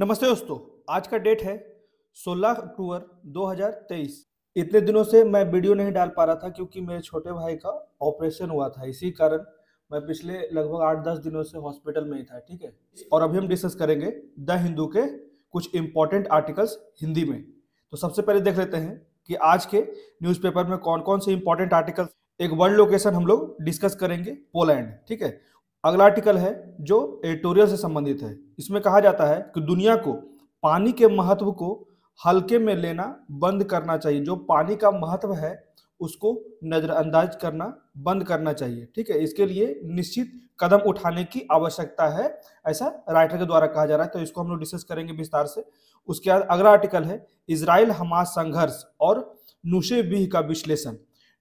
नमस्ते दोस्तों आज का डेट है 16 अक्टूबर 2023 इतने दिनों से मैं वीडियो नहीं डाल पा रहा था क्योंकि मेरे छोटे भाई का ऑपरेशन हुआ था इसी कारण मैं पिछले लगभग आठ दस दिनों से हॉस्पिटल में ही था ठीक है और अभी हम डिस्कस करेंगे द हिंदू के कुछ इंपॉर्टेंट आर्टिकल्स हिंदी में तो सबसे पहले देख लेते हैं कि आज के न्यूज़पेपर में कौन कौन से इंपॉर्टेंट आर्टिकल्स एक वर्ल्ड लोकेशन हम लोग डिस्कस करेंगे पोलैंड ठीक है अगला आर्टिकल है जो एडिटोरियल से संबंधित है इसमें कहा जाता है कि दुनिया को पानी के महत्व को हल्के में लेना बंद करना चाहिए जो पानी का महत्व है उसको नज़रअंदाज करना बंद करना चाहिए ठीक है इसके लिए निश्चित कदम उठाने की आवश्यकता है ऐसा राइटर के द्वारा कहा जा रहा है तो इसको हम लोग डिस्कस करेंगे विस्तार से उसके बाद अगला आर्टिकल है इसराइल हमास संघर्ष और नुशे बीह का विश्लेषण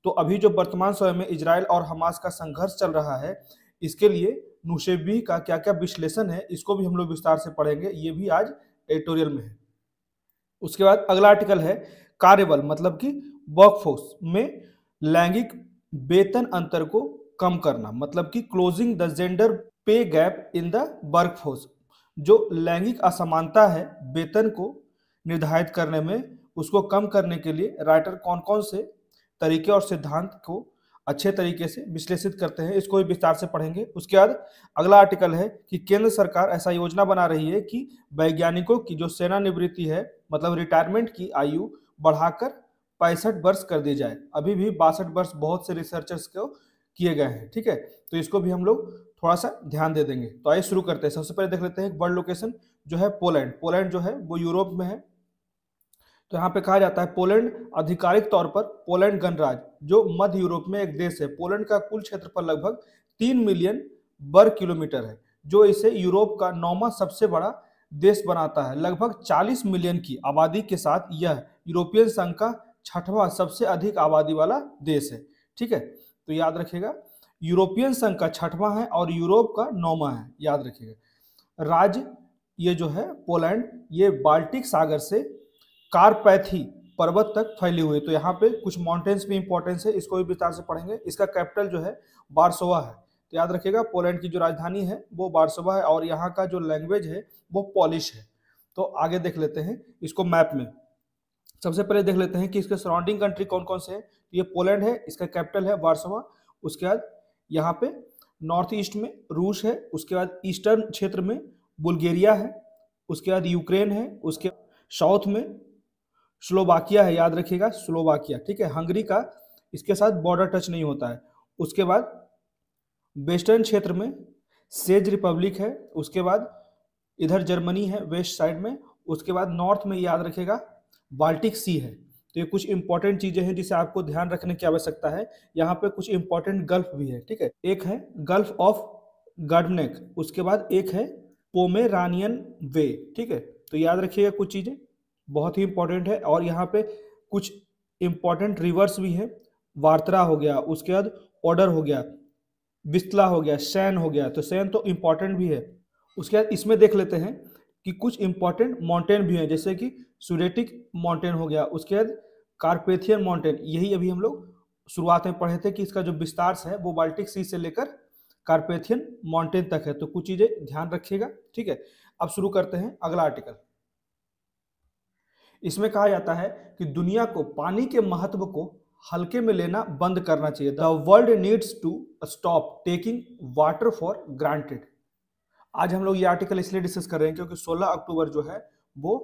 तो अभी जो वर्तमान समय में इसराइल और हमास का संघर्ष चल रहा है इसके लिए नुशेबी का क्या क्या विश्लेषण है इसको भी हम लोग विस्तार से पढ़ेंगे ये भी आज एडिटोरियल में है उसके बाद अगला आर्टिकल है कार्यबल मतलब कि वर्कफोर्स में लैंगिक वेतन अंतर को कम करना मतलब कि closing the gender pay gap in the workforce जो लैंगिक असमानता है वेतन को निर्धारित करने में उसको कम करने के लिए राइटर कौन कौन से तरीके और सिद्धांत को अच्छे तरीके से विश्लेषित करते हैं इसको भी विस्तार से पढ़ेंगे उसके बाद अगला आर्टिकल है कि केंद्र सरकार ऐसा योजना बना रही है कि वैज्ञानिकों की जो सेनानिवृत्ति है मतलब रिटायरमेंट की आयु बढ़ाकर पैंसठ वर्ष कर दी जाए अभी भी बासठ वर्ष बहुत से रिसर्चर्स को किए गए हैं ठीक है तो इसको भी हम लोग थोड़ा सा ध्यान दे देंगे तो आइए शुरू करते हैं सबसे पहले देख लेते हैं वर्ल्ड लोकेशन जो है पोलैंड पोलैंड जो है वो यूरोप में है तो यहाँ पे कहा जाता है पोलैंड आधिकारिक तौर पर पोलैंड गणराज्य जो मध्य यूरोप में एक देश है पोलैंड का कुल क्षेत्र पर लगभग तीन मिलियन वर्ग किलोमीटर है जो इसे यूरोप का नौवा सबसे बड़ा देश बनाता है लगभग 40 मिलियन की आबादी के साथ यह यूरोपियन संघ का छठवां सबसे अधिक आबादी वाला देश है ठीक है तो याद रखेगा यूरोपियन संघ का छठवां है और यूरोप का नौवा है याद रखिएगा राज्य ये जो है पोलैंड ये बाल्टिक सागर से कारपैथी पर्वत तक फैली हुई तो यहाँ पे कुछ माउंटेन्स भी इंपॉर्टेंस है इसको भी विस्तार से पढ़ेंगे इसका कैपिटल जो है बारसोवा है तो याद रखिएगा पोलैंड की जो राजधानी है वो बारसोवा है और यहाँ का जो लैंग्वेज है वो पॉलिश है तो आगे देख लेते हैं इसको मैप में सबसे पहले देख लेते हैं कि इसके सराउंडिंग कंट्री कौन कौन से है तो ये पोलैंड है इसका कैपिटल है वारसोवा उसके बाद यहाँ पे नॉर्थ ईस्ट में रूस है उसके बाद ईस्टर्न क्षेत्र में बुल्गेरिया है उसके बाद यूक्रेन है उसके साउथ में स्लोवाकिया है याद रखिएगा स्लोवाकिया ठीक है हंगरी का इसके साथ बॉर्डर टच नहीं होता है उसके बाद वेस्टर्न क्षेत्र में सेज रिपब्लिक है उसके बाद इधर जर्मनी है वेस्ट साइड में उसके बाद नॉर्थ में याद रखेगा बाल्टिक सी है तो ये कुछ इंपॉर्टेंट चीजें हैं जिसे आपको ध्यान रखने की आवश्यकता है यहाँ पे कुछ इंपॉर्टेंट गल्फ भी है ठीक है एक है गल्फ ऑफ गडनेक उसके बाद एक है पोमेरानियन वे ठीक है तो याद रखिएगा कुछ चीजें बहुत ही इंपॉर्टेंट है और यहाँ पे कुछ इंपॉर्टेंट रिवर्स भी है वार्तरा हो गया उसके बाद ऑर्डर हो गया बिस्तला हो गया सैन हो गया तो सैन तो इंपॉर्टेंट भी है उसके बाद इसमें देख लेते हैं कि कुछ इंपॉर्टेंट माउंटेन भी हैं जैसे कि सुरेटिक माउंटेन हो गया उसके बाद कार्पेथियन माउंटेन यही अभी हम लोग शुरुआत में पढ़े थे कि इसका जो विस्तार है वो बाल्टिक सी से लेकर कार्पेथियन माउंटेन तक है तो कुछ चीज़ें ध्यान रखिएगा ठीक है अब शुरू करते हैं अगला आर्टिकल इसमें कहा जाता है कि दुनिया को पानी के महत्व को हल्के में लेना बंद करना चाहिए the world needs to stop taking water for granted आज हम लोग ये आर्टिकल इसलिए डिस्कस कर रहे हैं क्योंकि 16 अक्टूबर जो है वो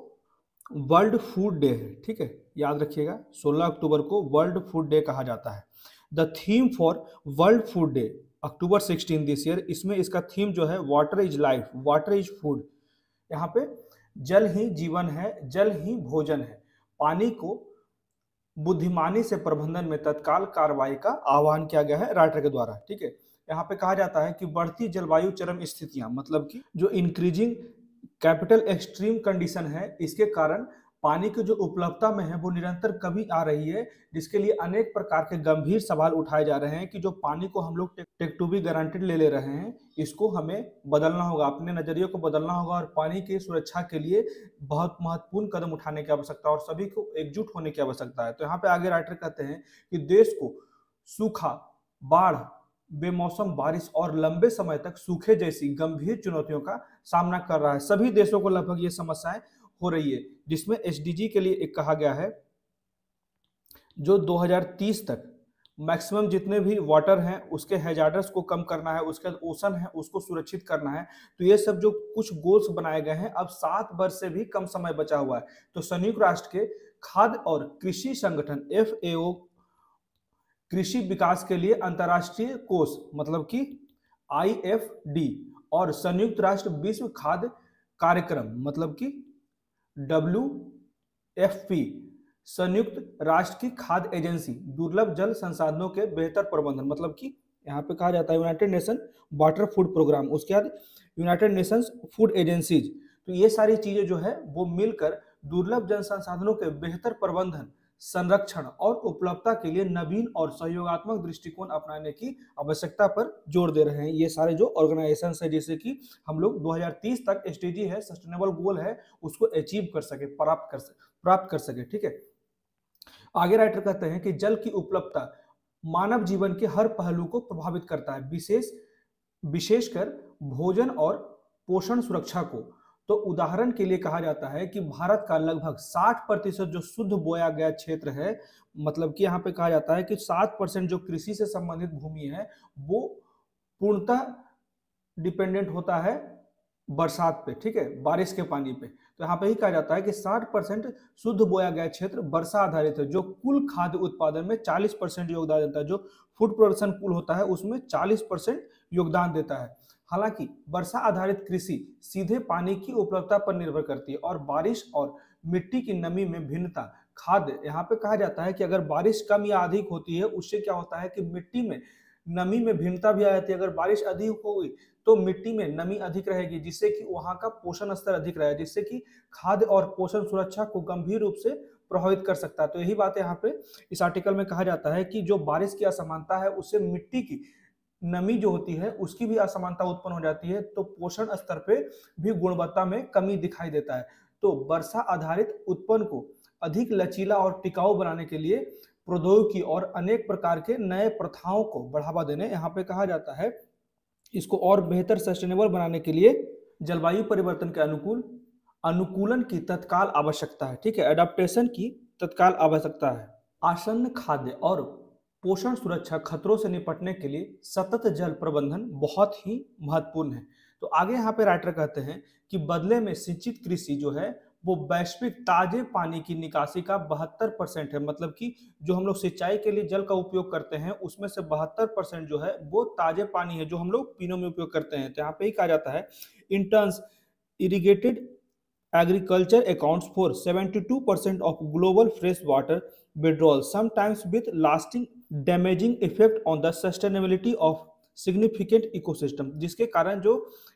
वर्ल्ड फूड डे है ठीक है याद रखिएगा 16 अक्टूबर को वर्ल्ड फूड डे कहा जाता है the theme for world food day October sixteen this year इसमें इसका थीम जो है water is life water is food यहाँ पे जल ही जीवन है जल ही भोजन है पानी को बुद्धिमानी से प्रबंधन में तत्काल कार्रवाई का आह्वान किया गया है राइटर के द्वारा ठीक है यहाँ पे कहा जाता है कि बढ़ती जलवायु चरम स्थितियां मतलब कि जो इंक्रीजिंग कैपिटल एक्सट्रीम कंडीशन है इसके कारण पानी की जो उपलब्धता में है वो निरंतर कमी आ रही है जिसके लिए अनेक प्रकार के गंभीर सवाल उठाए जा रहे हैं कि जो पानी को हम लोग टेक टू बी गारंटेड ले ले रहे हैं इसको हमें बदलना होगा अपने नजरिए को बदलना होगा और पानी की सुरक्षा के लिए बहुत महत्वपूर्ण कदम उठाने की आवश्यकता और सभी को एकजुट होने की आवश्यकता है तो यहाँ पे आगे राइटर कहते हैं कि देश को सूखा बाढ़ बेमौसम बारिश और लंबे समय तक सूखे जैसी गंभीर चुनौतियों का सामना कर रहा है सभी देशों को लगभग ये समस्याएं हो रही है जिसमें एस के लिए एक कहा गया है जो 2030 तक मैक्सिमम जितने भी वाटर हैं उसके हेजार्डर्स को कम करना है उसके ओसन है उसको सुरक्षित करना है तो ये सब जो कुछ गोल्स बनाए गए हैं अब सात वर्ष से भी कम समय बचा हुआ है तो संयुक्त राष्ट्र के खाद्य और कृषि संगठन एफ कृषि विकास के लिए अंतर्राष्ट्रीय कोष मतलब कि आई और संयुक्त राष्ट्र विश्व खाद्य कार्यक्रम मतलब कि डब्ल्यू एफ पी संयुक्त राष्ट्र की खाद्य एजेंसी दुर्लभ जल संसाधनों के बेहतर प्रबंधन मतलब कि यहाँ पे कहा जाता है united nation water food programme उसके बाद यूनाइटेड नेशंस फूड एजेंसीज तो ये सारी चीजें जो है वो मिलकर दुर्लभ जल संसाधनों के बेहतर प्रबंधन संरक्षण और उपलब्धता के लिए नवीन और सहयोगात्मक दृष्टिकोण अपनाने की आवश्यकता पर जोर दे रहे हैं ये सारे जो ऑर्गेनाइजेशन है जैसे कि हम लोग 2030 तक स्ट्रेटी है सस्टेनेबल गोल है उसको अचीव कर सके प्राप्त कर सके प्राप्त कर सके ठीक है आगे राइटर कहते हैं कि जल की उपलब्धता मानव जीवन के हर पहलू को प्रभावित करता है विशेष विशेषकर भोजन और पोषण सुरक्षा को तो उदाहरण के लिए कहा जाता है कि भारत का लगभग 60 प्रतिशत जो शुद्ध बोया गया क्षेत्र है मतलब कि यहाँ पे कहा जाता है कि 7 परसेंट जो कृषि से संबंधित भूमि है वो पूर्णतः डिपेंडेंट होता है बरसात पे ठीक है बारिश के पानी पे तो यहाँ पे ही कहा जाता है कि 60 परसेंट शुद्ध बोया गया क्षेत्र वर्षा आधारित है जो कुल खाद्य उत्पादन में 40 परसेंट योगदान देता है जो फूड प्रोडक्शन कुल होता है उसमें 40 परसेंट योगदान देता है हालांकि वर्षा आधारित कृषि सीधे पानी की उपलब्धता पर निर्भर करती है और बारिश और मिट्टी की नमी में भिन्नता खाद यहाँ पे कहा जाता है कि अगर बारिश कम या अधिक होती है उससे क्या होता है कि मिट्टी में नमी में भिन्नता भी आ जाती है अगर बारिश अधिक होगी तो मिट्टी में नमी अधिक रहेगी जिससे कि वहाँ का पोषण स्तर अधिक रहेगा जिससे कि खाद्य और पोषण सुरक्षा को गंभीर रूप से प्रभावित कर सकता है तो यही बात यहाँ पे इस आर्टिकल में कहा जाता है कि जो बारिश की असमानता है उससे मिट्टी की नमी जो होती है उसकी भी असमानता उत्पन्न हो जाती है तो पोषण स्तर पे भी गुणवत्ता में कमी दिखाई देता है तो वर्षा आधारित उत्पन्न को अधिक लचीला और टिकाऊ बनाने के लिए प्रौद्योगिकी और अनेक प्रकार के नए प्रथाओं को बढ़ावा देने यहाँ पे कहा जाता है इसको और बेहतर सस्टेनेबल बनाने के लिए जलवायु परिवर्तन के अनुकूल अनुकूलन की तत्काल आवश्यकता है ठीक है एडाप्टेशन की तत्काल आवश्यकता है आसन्न खाद्य और पोषण सुरक्षा खतरों से निपटने के लिए सतत जल प्रबंधन बहुत ही महत्वपूर्ण है तो आगे यहाँ पे राइटर कहते हैं कि बदले में सिंचित कृषि जो है वो वैश्विक ताजे पानी की निकासी का बहत्तर परसेंट है मतलब कि जो हम लोग सिंचाई के लिए जल का उपयोग करते हैं उसमें से बहत्तर परसेंट जो है वो ताजे पानी है जो हम लोग पीने में उपयोग करते हैं तो यहाँ पे ही कहा जाता है in agriculture account for seventy two percent of global fresh water withdrawal sometimes with lasting damaging effect on the sustainability of significant ecosystem जिसके कारण जो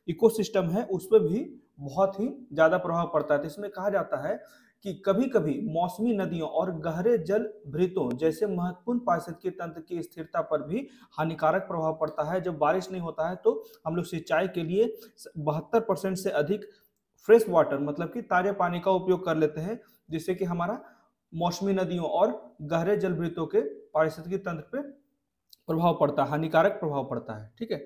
इकोसिस्टम है उस पर भी बहुत ही ज़्यादा प्रभाव पड़ता है तो इसमें कहा जाता है कि कभी कभी मौसमी नदियों और गहरे जल भृतों जैसे महत्वपूर्ण पारिस्थितिक तंत्र की स्थिरता पर भी हानिकारक प्रभाव पड़ता है जब बारिश नहीं होता है तो हम लोग सिंचाई के लिए बहत्तर परसेंट से अधिक फ्रेश वाटर मतलब कि ताजे पानी का उपयोग कर लेते हैं जिससे कि हमारा मौसमी नदियों और गहरे जल भृतों के पारिस्थितिकी तंत्र पे प्रभाव पड़ता है हानिकारक प्रभाव पड़ता है ठीक है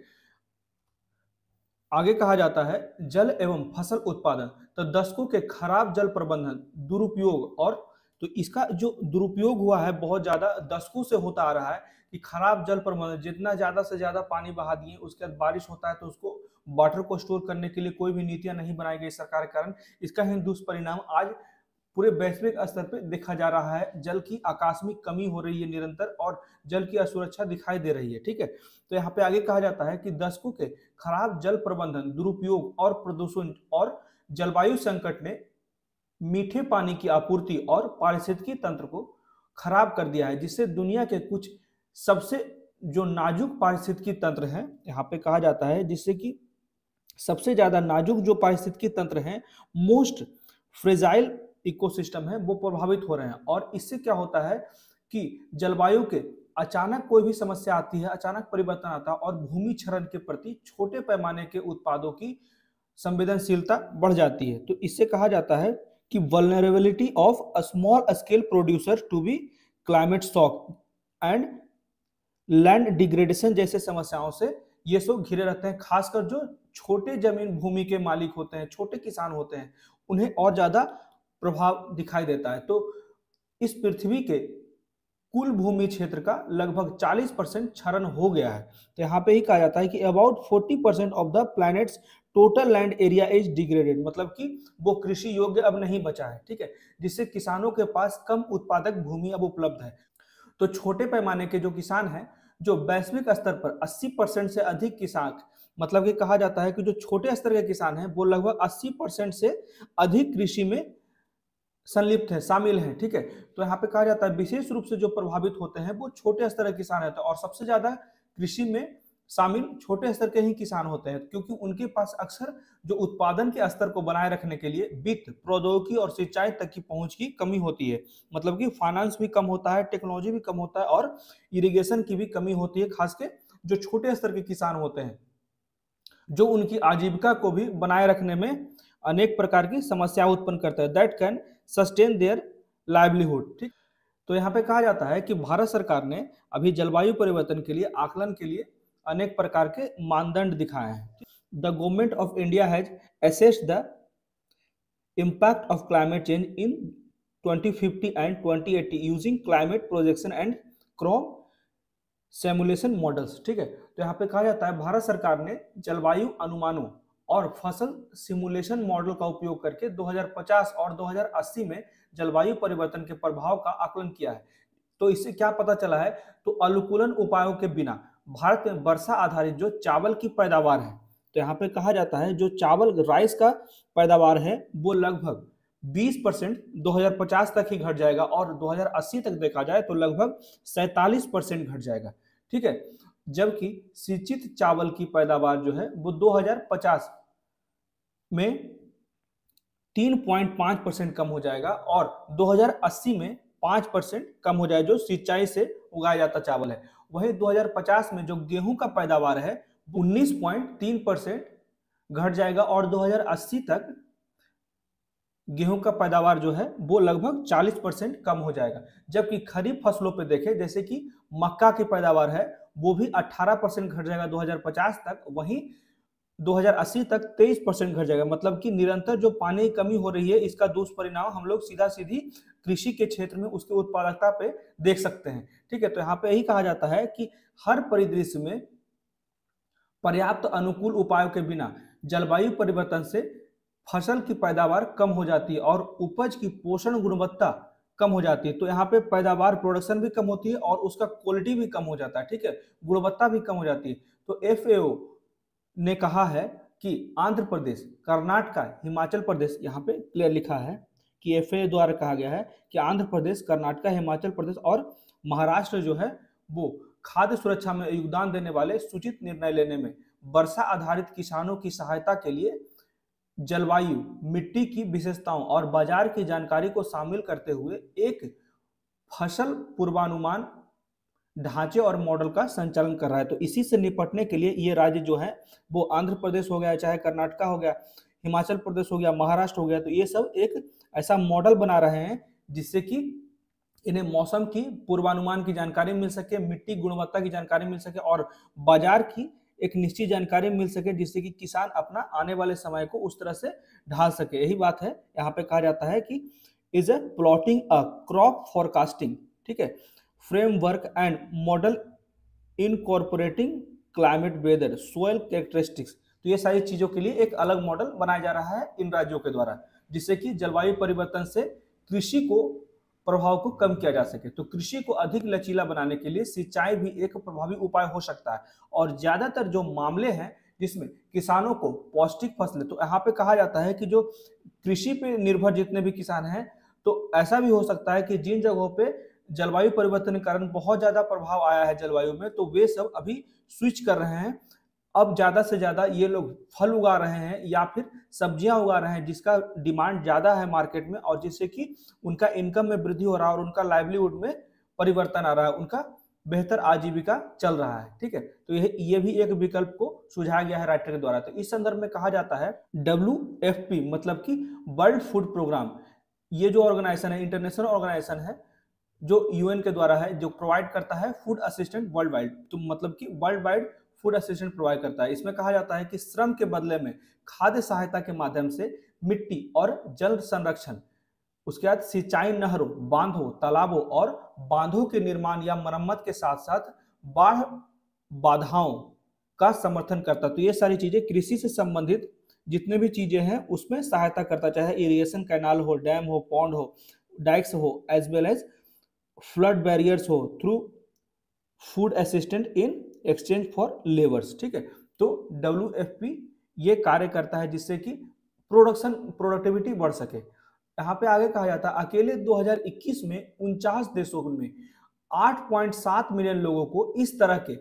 आगे कहा जाता है जल एवं फसल उत्पादन तो दशकों के खराब जल प्रबंधन दुरुपयोग और तो इसका जो दुरुपयोग हुआ है बहुत ज्यादा दशकों से होता आ रहा है कि खराब जल प्रबंधन जितना ज्यादा से ज्यादा पानी बहा दिए उसके बाद बारिश होता है तो उसको वाटर को स्टोर करने के लिए कोई भी नीतियां नहीं बनाई गई सरकार के कारण इसका ही दुष्परिणाम आज पूरे वैश्विक स्तर पर देखा जा रहा है जल की आकस्मिक कमी हो रही है निरंतर और जल की असुरक्षा दिखाई दे रही है ठीक है तो यहाँ पे आगे कहा जाता है कि दशकों के खराब जल प्रबंधन दुरुपयोग और प्रदूषण और जलवायु संकट ने मीठे पानी की आपूर्ति और पारिस्थितिकी तंत्र को खराब कर दिया है जिससे दुनिया के कुछ सबसे जो नाजुक पारिस्थितिकी तंत्र हैं यहाँ पे कहा जाता है जिससे कि सबसे ज्यादा नाजुक जो पारिस्थितिकी तंत्र हैं मोस्ट फ्रेजाइल इकोसिस्टम है वो प्रभावित हो रहे हैं और इससे क्या होता है कि जलवायु के अचानक कोई भी समस्या आती है अचानक परिवर्तन आता है और भूमि क्षरण के प्रति छोटे पैमाने के उत्पादों की संवेदनशीलता बढ़ जाती है तो इससे कहा जाता है कि vulnerability of a small scale producer to be climate shock and land degradation जैसे समस्याओं से ये सब घिरे रहते हैं खासकर जो छोटे जमीन भूमि के मालिक होते हैं छोटे किसान होते हैं उन्हें और ज्यादा प्रभाव दिखाई देता है तो इस पृथ्वी के कुल भूमि क्षेत्र का लगभग 40 परसेंट क्षरण हो गया है तो यहाँ पे ही कहा जाता है कि about 40 percent of the planet's total land area is degraded मतलब कि वो कृषि योग्य अब नहीं बचा है ठीक है जिससे किसानों के पास कम उत्पादक भूमि अब उपलब्ध है तो छोटे पैमाने के जो किसान हैं जो वैश्विक स्तर पर 80 परसेंट से अधिक किसान मतलब कि कहा जाता है कि जो छोटे स्तर के किसान हैं वो लगभग 80 परसेंट से अधिक कृषि में संलिप्त है शामिल है ठीक है तो यहाँ पे कहा जाता है विशेष रूप से जो प्रभावित होते हैं वो छोटे स्तर के किसान रहते हैं और सबसे ज्यादा कृषि में शामिल छोटे स्तर के ही किसान होते हैं क्योंकि उनके पास अक्सर जो उत्पादन के स्तर को बनाए रखने के लिए वित्त प्रौद्योगिकी और सिंचाई तक की पहुंच की कमी होती है मतलब कि फाइनेंस भी कम होता है टेक्नोलॉजी भी कम होता है और इरिगेशन की भी कमी होती है खास के जो छोटे स्तर के किसान होते हैं जो उनकी आजीविका को भी बनाए रखने में अनेक प्रकार की समस्या उत्पन्न करता है that can sustain their livelihood ठीक तो यहाँ पे कहा जाता है कि भारत सरकार ने अभी जलवायु परिवर्तन के लिए आकलन के लिए अनेक प्रकार के मानदंड दिखाए हैं the government of India has assessed the impact of climate change in 2050 and 2080 using climate projection and crop simulation models ठीक है तो यहाँ पे कहा जाता है भारत सरकार ने जलवायु अनुमानों और फसल सिमुलेशन मॉडल का उपयोग करके 2050 और 2080 में जलवायु परिवर्तन के प्रभाव का आकलन किया है तो इससे क्या पता चला है तो अनुकूलन उपायों के बिना भारत में वर्षा आधारित जो चावल की पैदावार है तो यहाँ पे कहा जाता है जो चावल राइस का पैदावार है वो लगभग 20 परसेंट दो तक ही घट जाएगा और 2080 तक देखा जाए तो लगभग सैतालीस परसेंट घट जाएगा ठीक है जबकि सिंचित चावल की पैदावार जो है वो 2050 में 3.5 परसेंट कम हो जाएगा और 2080 में 5 परसेंट कम हो जाएगा जो सिंचाई से उगाया जाता चावल है वहीं 2050 में जो गेहूं का पैदावार है 19.3 परसेंट घट जाएगा और 2080 तक गेहूं का पैदावार जो है वो लगभग 40 परसेंट कम हो जाएगा जबकि खरीफ फसलों पे देखें जैसे कि मक्का की पैदावार है वो भी 18 परसेंट घट जाएगा 2050 तक वहीं 2080 तक 23 परसेंट घट जाएगा मतलब कि निरंतर जो पानी की कमी हो रही है इसका दुष्परिणाम हम लोग सीधा सीधी कृषि के क्षेत्र में उसकी उत्पादकता पे देख सकते हैं ठीक है तो यहाँ पे यही कहा जाता है कि हर परिदृश्य में पर्याप्त अनुकूल उपायों के बिना जलवायु परिवर्तन से फसल की पैदावार कम हो जाती है और उपज की पोषण गुणवत्ता कम हो जाती है तो यहाँ पे पैदावार प्रोडक्शन भी कम होती है और उसका क्वालिटी भी कम हो जाता है ठीक है गुणवत्ता भी कम हो जाती है तो एफ ने कहा है कि आंध्र प्रदेश कर्नाटका हिमाचल प्रदेश यहाँ पे क्लियर लिखा है कि एफ द्वारा कहा गया है कि आंध्र प्रदेश कर्नाटका हिमाचल प्रदेश और महाराष्ट्र जो है वो खाद्य सुरक्षा में योगदान देने वाले सूचित निर्णय लेने में वर्षा आधारित किसानों की सहायता के लिए जलवायु मिट्टी की विशेषताओं और बाजार की जानकारी को शामिल करते हुए एक फसल पूर्वानुमान ढांचे और मॉडल का संचालन कर रहा है तो इसी से निपटने के लिए ये राज्य जो है वो आंध्र प्रदेश हो गया चाहे कर्नाटका हो गया हिमाचल प्रदेश हो गया महाराष्ट्र हो गया तो ये सब एक ऐसा मॉडल बना रहे हैं जिससे कि इन्हें मौसम की पूर्वानुमान की जानकारी मिल सके मिट्टी गुणवत्ता की जानकारी मिल सके और बाजार की एक निश्चित जानकारी मिल सके जिससे कि किसान अपना आने वाले समय को उस तरह से ढाल सके यही बात है यहाँ पे कहा जाता है कि is a plotting a crop forecasting ठीक है framework and model incorporating climate weather soil characteristics तो ये सारी चीज़ों के लिए एक अलग मॉडल बनाया जा रहा है इन राज्यों के द्वारा जिससे कि जलवायु परिवर्तन से कृषि को प्रभाव को कम किया जा सके तो कृषि को अधिक लचीला बनाने के लिए सिंचाई भी एक प्रभावी उपाय हो सकता है और ज्यादातर जो मामले हैं जिसमें किसानों को पौष्टिक फसलें तो यहाँ पे कहा जाता है कि जो कृषि पे निर्भर जितने भी किसान हैं तो ऐसा भी हो सकता है कि जिन जगहों पे जलवायु परिवर्तन के कारण बहुत ज्यादा प्रभाव आया है जलवायु में तो वे सब अभी स्विच कर रहे हैं अब ज़्यादा से ज़्यादा ये लोग फल उगा रहे हैं या फिर सब्जियां उगा रहे हैं जिसका डिमांड ज़्यादा है मार्केट में और जिससे कि उनका इनकम में वृद्धि हो रहा है और उनका लाइवलीहुड में परिवर्तन आ रहा है उनका बेहतर आजीविका चल रहा है ठीक है तो यह ये भी एक विकल्प को सुझाया गया है राइटर के द्वारा तो इस संदर्भ में कहा जाता है डब्ल्यू मतलब कि वर्ल्ड फूड प्रोग्राम ये जो ऑर्गेनाइजेशन है इंटरनेशनल ऑर्गेनाइजेशन है जो यूएन के द्वारा है जो प्रोवाइड करता है फूड असिस्टेंट वर्ल्ड वाइड तो मतलब कि world wide food assistant provide करता है इसमें कहा जाता है कि श्रम के बदले में खाद्य सहायता के माध्यम से मिट्टी और जल संरक्षण उसके बाद सिंचाई नहरों बांधों तालाबों और बांधों के निर्माण या मरम्मत के साथ साथ बाढ़ बाधाओं का समर्थन करता तो ये सारी चीजें कृषि से संबंधित जितने भी चीजें हैं उसमें सहायता करता चाहे इरिगेशन कैनाल हो डैम हो पॉन्ड हो डाइक्स हो as well as flood barriers हो through food assistant in exchange for labours ठीक है तो डब्ल्यू ये कार्य करता है जिससे कि प्रोडक्शन प्रोडक्टिविटी बढ़ सके यहाँ पे आगे कहा जाता है अकेले 2021 में उनचास देशों में 8.7 मिलियन लोगों को इस तरह के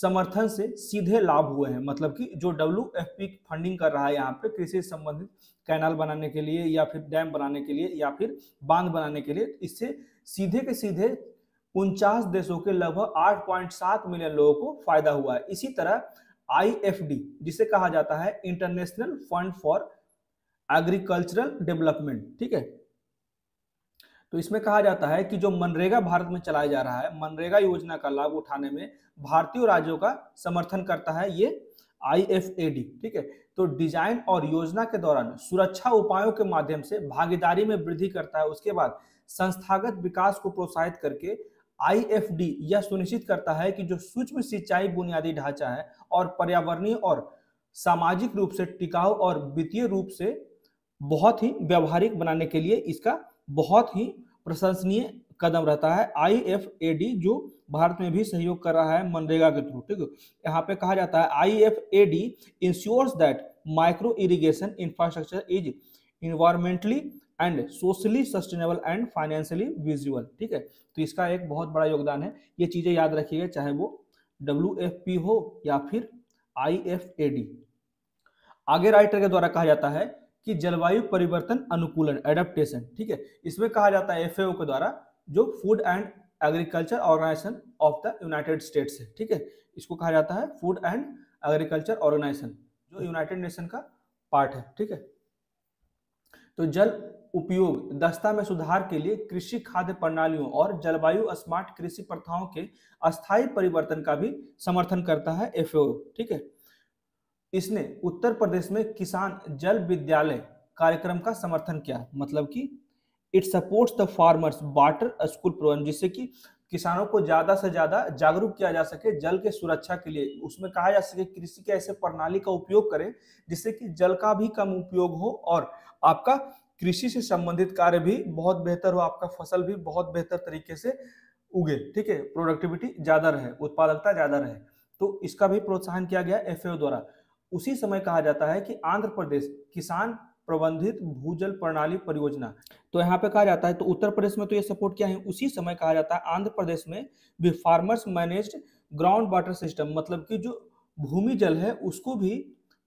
समर्थन से सीधे लाभ हुए हैं मतलब कि जो डब्ल्यू एफ पी फंडिंग कर रहा है यहाँ पे कृषि संबंधित कैनाल बनाने के लिए या फिर डैम बनाने के लिए या फिर बांध बनाने के लिए इससे सीधे के सीधे उनचास देशों के लगभग 8.7 मिलियन लोगों को फायदा हुआ है इसी तरह आईएफडी जिसे कहा जाता है international fund for agricultural development ठीक है तो इसमें कहा जाता है कि जो मनरेगा भारत में चलाया जा रहा है मनरेगा योजना का लाभ उठाने में भारतीय राज्यों का समर्थन करता है ये आई ठीक है तो डिजाइन और योजना के दौरान सुरक्षा उपायों के माध्यम से भागीदारी में वृद्धि करता है उसके बाद संस्थागत विकास को प्रोत्साहित करके आईएफडी यह सुनिश्चित करता है कि जो सूक्ष्म सिंचाई बुनियादी ढांचा है और पर्यावरणीय और सामाजिक रूप से टिकाऊ और वित्तीय रूप से बहुत ही व्यवहारिक बनाने के लिए इसका बहुत ही प्रशंसनीय कदम रहता है आई जो भारत में भी सहयोग कर रहा है मनरेगा के थ्रू ठीक यहाँ पे कहा जाता है I F A D ensures that micro irrigation infrastructure is environmentally and socially sustainable and financially visual ठीक है तो इसका एक बहुत बड़ा योगदान है ये चीजें याद रखिएगा चाहे वो डब्ल्यू हो या फिर आई आगे राइटर के द्वारा कहा जाता है कि जलवायु परिवर्तन अनुकूलन एडेप्टेशन ठीक है इसमें कहा जाता है एफ के द्वारा जो food and agriculture organisation of the united states है ठीक है इसको कहा जाता है फूड एंड एग्रीकल्चर ऑर्गेनाइजेशन जो यूनाइटेड नेशन का पार्ट है ठीक है तो जल उपयोग दस्ता में सुधार के लिए कृषि खाद्य प्रणालियों और जलवायु स्मार्ट कृषि प्रथाओं के अस्थायी परिवर्तन का भी समर्थन करता है एफ ठीक है इसने उत्तर प्रदेश में किसान जल विद्यालय कार्यक्रम का समर्थन किया मतलब कि it supports the farmers water school programme जिससे कि किसानों को ज्यादा से ज्यादा जागरूक किया जा सके जल के सुरक्षा के लिए उसमें कहा जा सके कृषि के ऐसे प्रणाली का उपयोग करें जिससे कि जल का भी कम उपयोग हो और आपका कृषि से संबंधित कार्य भी बहुत बेहतर हो आपका फसल भी बहुत बेहतर तरीके से उगे ठीक है प्रोडक्टिविटी ज्यादा रहे उत्पादकता ज्यादा रहे तो इसका भी प्रोत्साहन किया गया एफ द्वारा उसी समय कहा जाता है कि आंध्र प्रदेश किसान प्रबंधित भूजल प्रणाली परियोजना तो यहाँ पे कहा जाता है तो उत्तर प्रदेश में तो ये सपोर्ट किया है उसी समय कहा जाता है आंध्र प्रदेश में भी farmers managed ground water system मतलब कि जो भूमि जल है उसको भी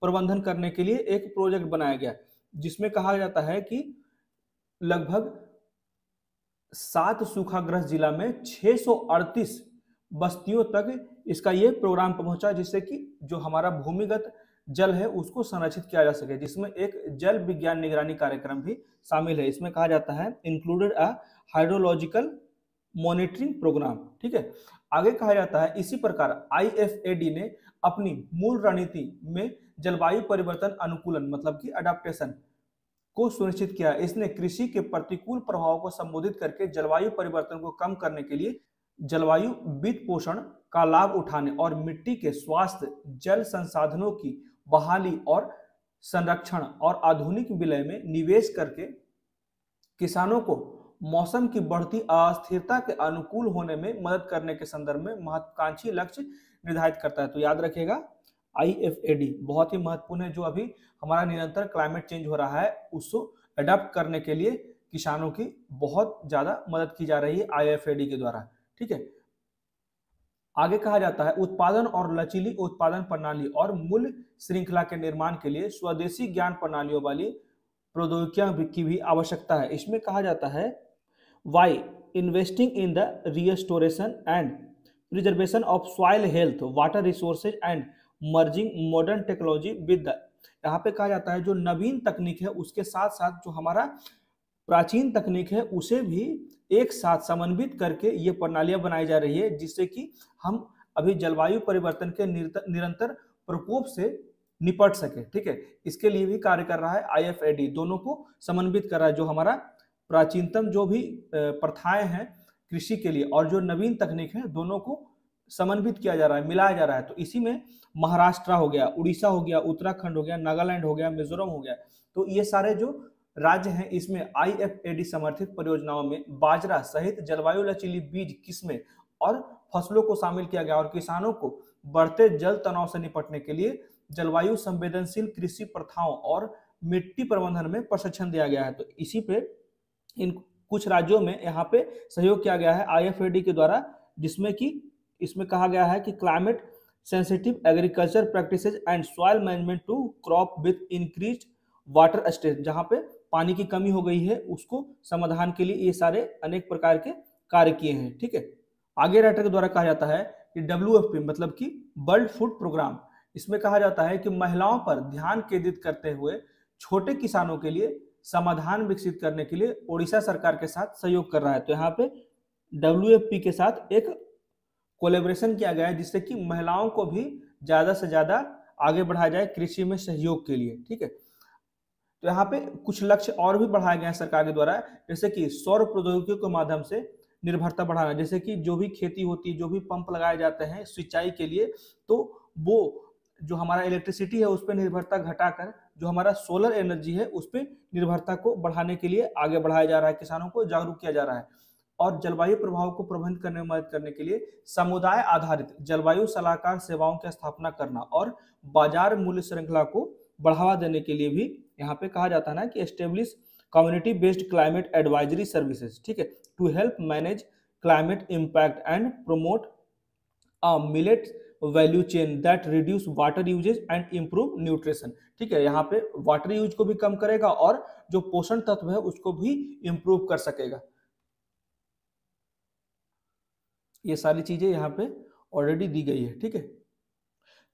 प्रबंधन करने के लिए एक प्रोजेक्ट बनाया गया जिसमें कहा जाता है कि लगभग सात सूखाग्रस्त जिला में 638 बस्तियों तक इसका ये प्रोग्राम पहुंचा जिससे कि जो हमारा भूमिगत जल है उसको संरक्षित किया जा सके जिसमें एक जल विज्ञान निगरानी कार्यक्रम भी शामिल है इसमें कहा जाता है included a hydrological monitoring programme ठीक है आगे कहा जाता है इसी प्रकार आई ने अपनी मूल रणनीति में जलवायु परिवर्तन अनुकूलन मतलब कि अडाप्टेशन को सुनिश्चित किया इसने कृषि के प्रतिकूल प्रभाव को संबोधित करके जलवायु परिवर्तन को कम करने के लिए जलवायु वित्त पोषण का लाभ उठाने और मिट्टी के स्वास्थ्य जल संसाधनों की बहाली और संरक्षण और आधुनिक विलय में निवेश करके किसानों को मौसम की बढ़ती अस्थिरता के अनुकूल होने में मदद करने के संदर्भ में महत्वाकांक्षी लक्ष्य निर्धारित करता है तो याद रखेगा आई बहुत ही महत्वपूर्ण है जो अभी हमारा निरंतर क्लाइमेट चेंज हो रहा है उसको अडप्ट करने के लिए किसानों की बहुत ज़्यादा मदद की जा रही है आई के द्वारा ठीक है आगे कहा जाता है उत्पादन और लचीली उत्पादन प्रणाली और मूल्य श्रृंखला के निर्माण के लिए स्वदेशी ज्ञान प्रणालियों वाली प्रौद्योगिकियां की भी आवश्यकता है इसमें कहा जाता है why investing in the restoration and preservation of soil health water resources and merging modern technology with the यहाँ पे कहा जाता है जो नवीन तकनीक है उसके साथ साथ जो हमारा प्राचीन तकनीक है उसे भी एक साथ समन्वित करके ये प्रणालियां बनाई जा रही है जिससे कि हम अभी जलवायु परिवर्तन के निरंतर प्रकोप से निपट सके ठीक है इसके लिए भी कार्य कर रहा है आई दोनों को समन्वित कर रहा है जो हमारा प्राचीनतम जो भी प्रथाएं हैं कृषि के लिए और जो नवीन तकनीक है दोनों को समन्वित किया जा रहा है मिलाया जा रहा है तो इसी में महाराष्ट्र हो गया उड़ीसा हो गया उत्तराखंड हो गया नागालैंड हो गया मिजोरम हो गया तो ये सारे जो राज्य हैं इसमें आईएफएडी समर्थित परियोजनाओं में बाजरा सहित जलवायु लचीली बीज किस्में और फसलों को शामिल किया गया और किसानों को बढ़ते जल तनाव से निपटने के लिए जलवायु संवेदनशील कृषि प्रथाओं और मिट्टी प्रबंधन में प्रशिक्षण दिया गया है तो इसी पे इन कुछ राज्यों में यहाँ पे सहयोग किया गया है आईएफएडी के द्वारा जिसमें कि इसमें कहा गया है कि climate sensitive agriculture practices and soil management to crop with increase water stage जहाँ पे पानी की कमी हो गई है उसको समाधान के लिए ये सारे अनेक प्रकार के कार्य किए हैं ठीक है आगे राइटर के द्वारा कहा जाता है कि डब्ल्यू मतलब कि वर्ल्ड फूड प्रोग्राम इसमें कहा जाता है कि महिलाओं पर ध्यान केंद्रित करते हुए छोटे किसानों के लिए समाधान विकसित करने के लिए ओडिशा सरकार के साथ सहयोग कर रहा है तो यहाँ पे डब्ल्यू के साथ एक कोलेबरेशन किया गया है जिससे कि महिलाओं को भी ज़्यादा से ज़्यादा आगे बढ़ाया जाए कृषि में सहयोग के लिए ठीक है तो यहाँ पे कुछ लक्ष्य और भी बढ़ाए गए हैं सरकार के द्वारा जैसे कि सौर प्रौद्योगिकी के माध्यम से निर्भरता बढ़ाना जैसे कि जो भी खेती होती है जो भी पंप लगाए जाते हैं सिंचाई के लिए तो वो जो हमारा इलेक्ट्रिसिटी है उस पर निर्भरता घटाकर जो हमारा सोलर एनर्जी है उस पर निर्भरता को बढ़ाने के लिए आगे बढ़ाया जा रहा है किसानों को जागरूक किया जा रहा है और जलवायु प्रभाव को प्रबंधित करने में मदद करने के लिए समुदाय आधारित जलवायु सलाहकार सेवाओं की स्थापना करना और बाजार मूल्य श्रृंखला को बढ़ावा देने के लिए भी यहाँ पे कहा जाता है ना कि establish community based climate advisory services ठीक है to help manage climate impact and promote a millet value chain that reduce water usage and improve nutrition ठीक है यहाँ पे वाटर यूज को भी कम करेगा और जो पोषण तत्व है उसको भी इम्प्रूव कर सकेगा ये सारी चीजें यहाँ पे ऑलरेडी दी गई है ठीक है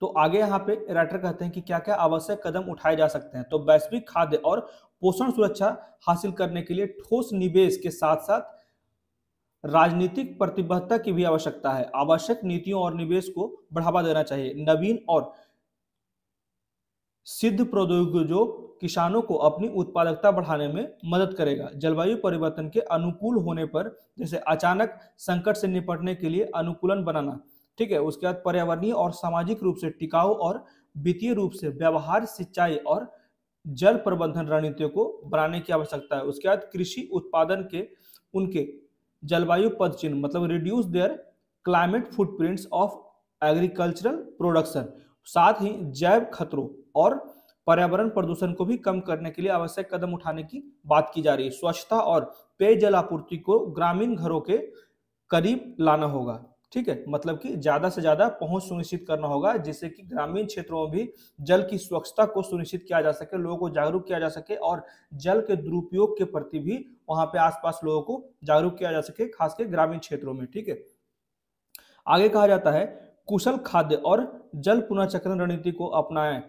तो आगे यहाँ पे राइटर कहते हैं कि क्या क्या आवश्यक कदम उठाए जा सकते हैं तो वैश्विक खाद्य और पोषण सुरक्षा हासिल करने के लिए ठोस निवेश के साथ साथ राजनीतिक प्रतिबद्धता की भी आवश्यकता है आवश्यक नीतियों और निवेश को बढ़ावा देना चाहिए नवीन और सिद्ध जो किसानों को अपनी उत्पादकता बढ़ाने में मदद करेगा जलवायु परिवर्तन के अनुकूल होने पर जैसे अचानक संकट से निपटने के लिए अनुकूलन बनाना ठीक है उसके बाद पर्यावरणीय और सामाजिक रूप से टिकाऊ और वित्तीय रूप से व्यवहार सिंचाई और जल प्रबंधन रणनीतियों को बनाने की आवश्यकता है उसके बाद कृषि उत्पादन के उनके जलवायु पद चिन्ह मतलब reduce their climate footprints of agricultural production साथ ही जैव खतरों और पर्यावरण प्रदूषण को भी कम करने के लिए आवश्यक कदम उठाने की बात की जा रही है स्वच्छता और पेयजल आपूर्ति को ग्रामीण घरों के करीब लाना होगा ठीक है मतलब कि ज्यादा से ज्यादा पहुंच सुनिश्चित करना होगा जिससे कि ग्रामीण क्षेत्रों में भी जल की स्वच्छता को सुनिश्चित किया जा सके लोगों को जागरूक किया जा सके और जल के दुरुपयोग के प्रति भी वहां पे आसपास लोगों को जागरूक किया जा सके खासकर ग्रामीण क्षेत्रों में ठीक है आगे कहा जाता है कुशल खाद्य और जल पुनर्चक्रण रणनीति को अपनाएं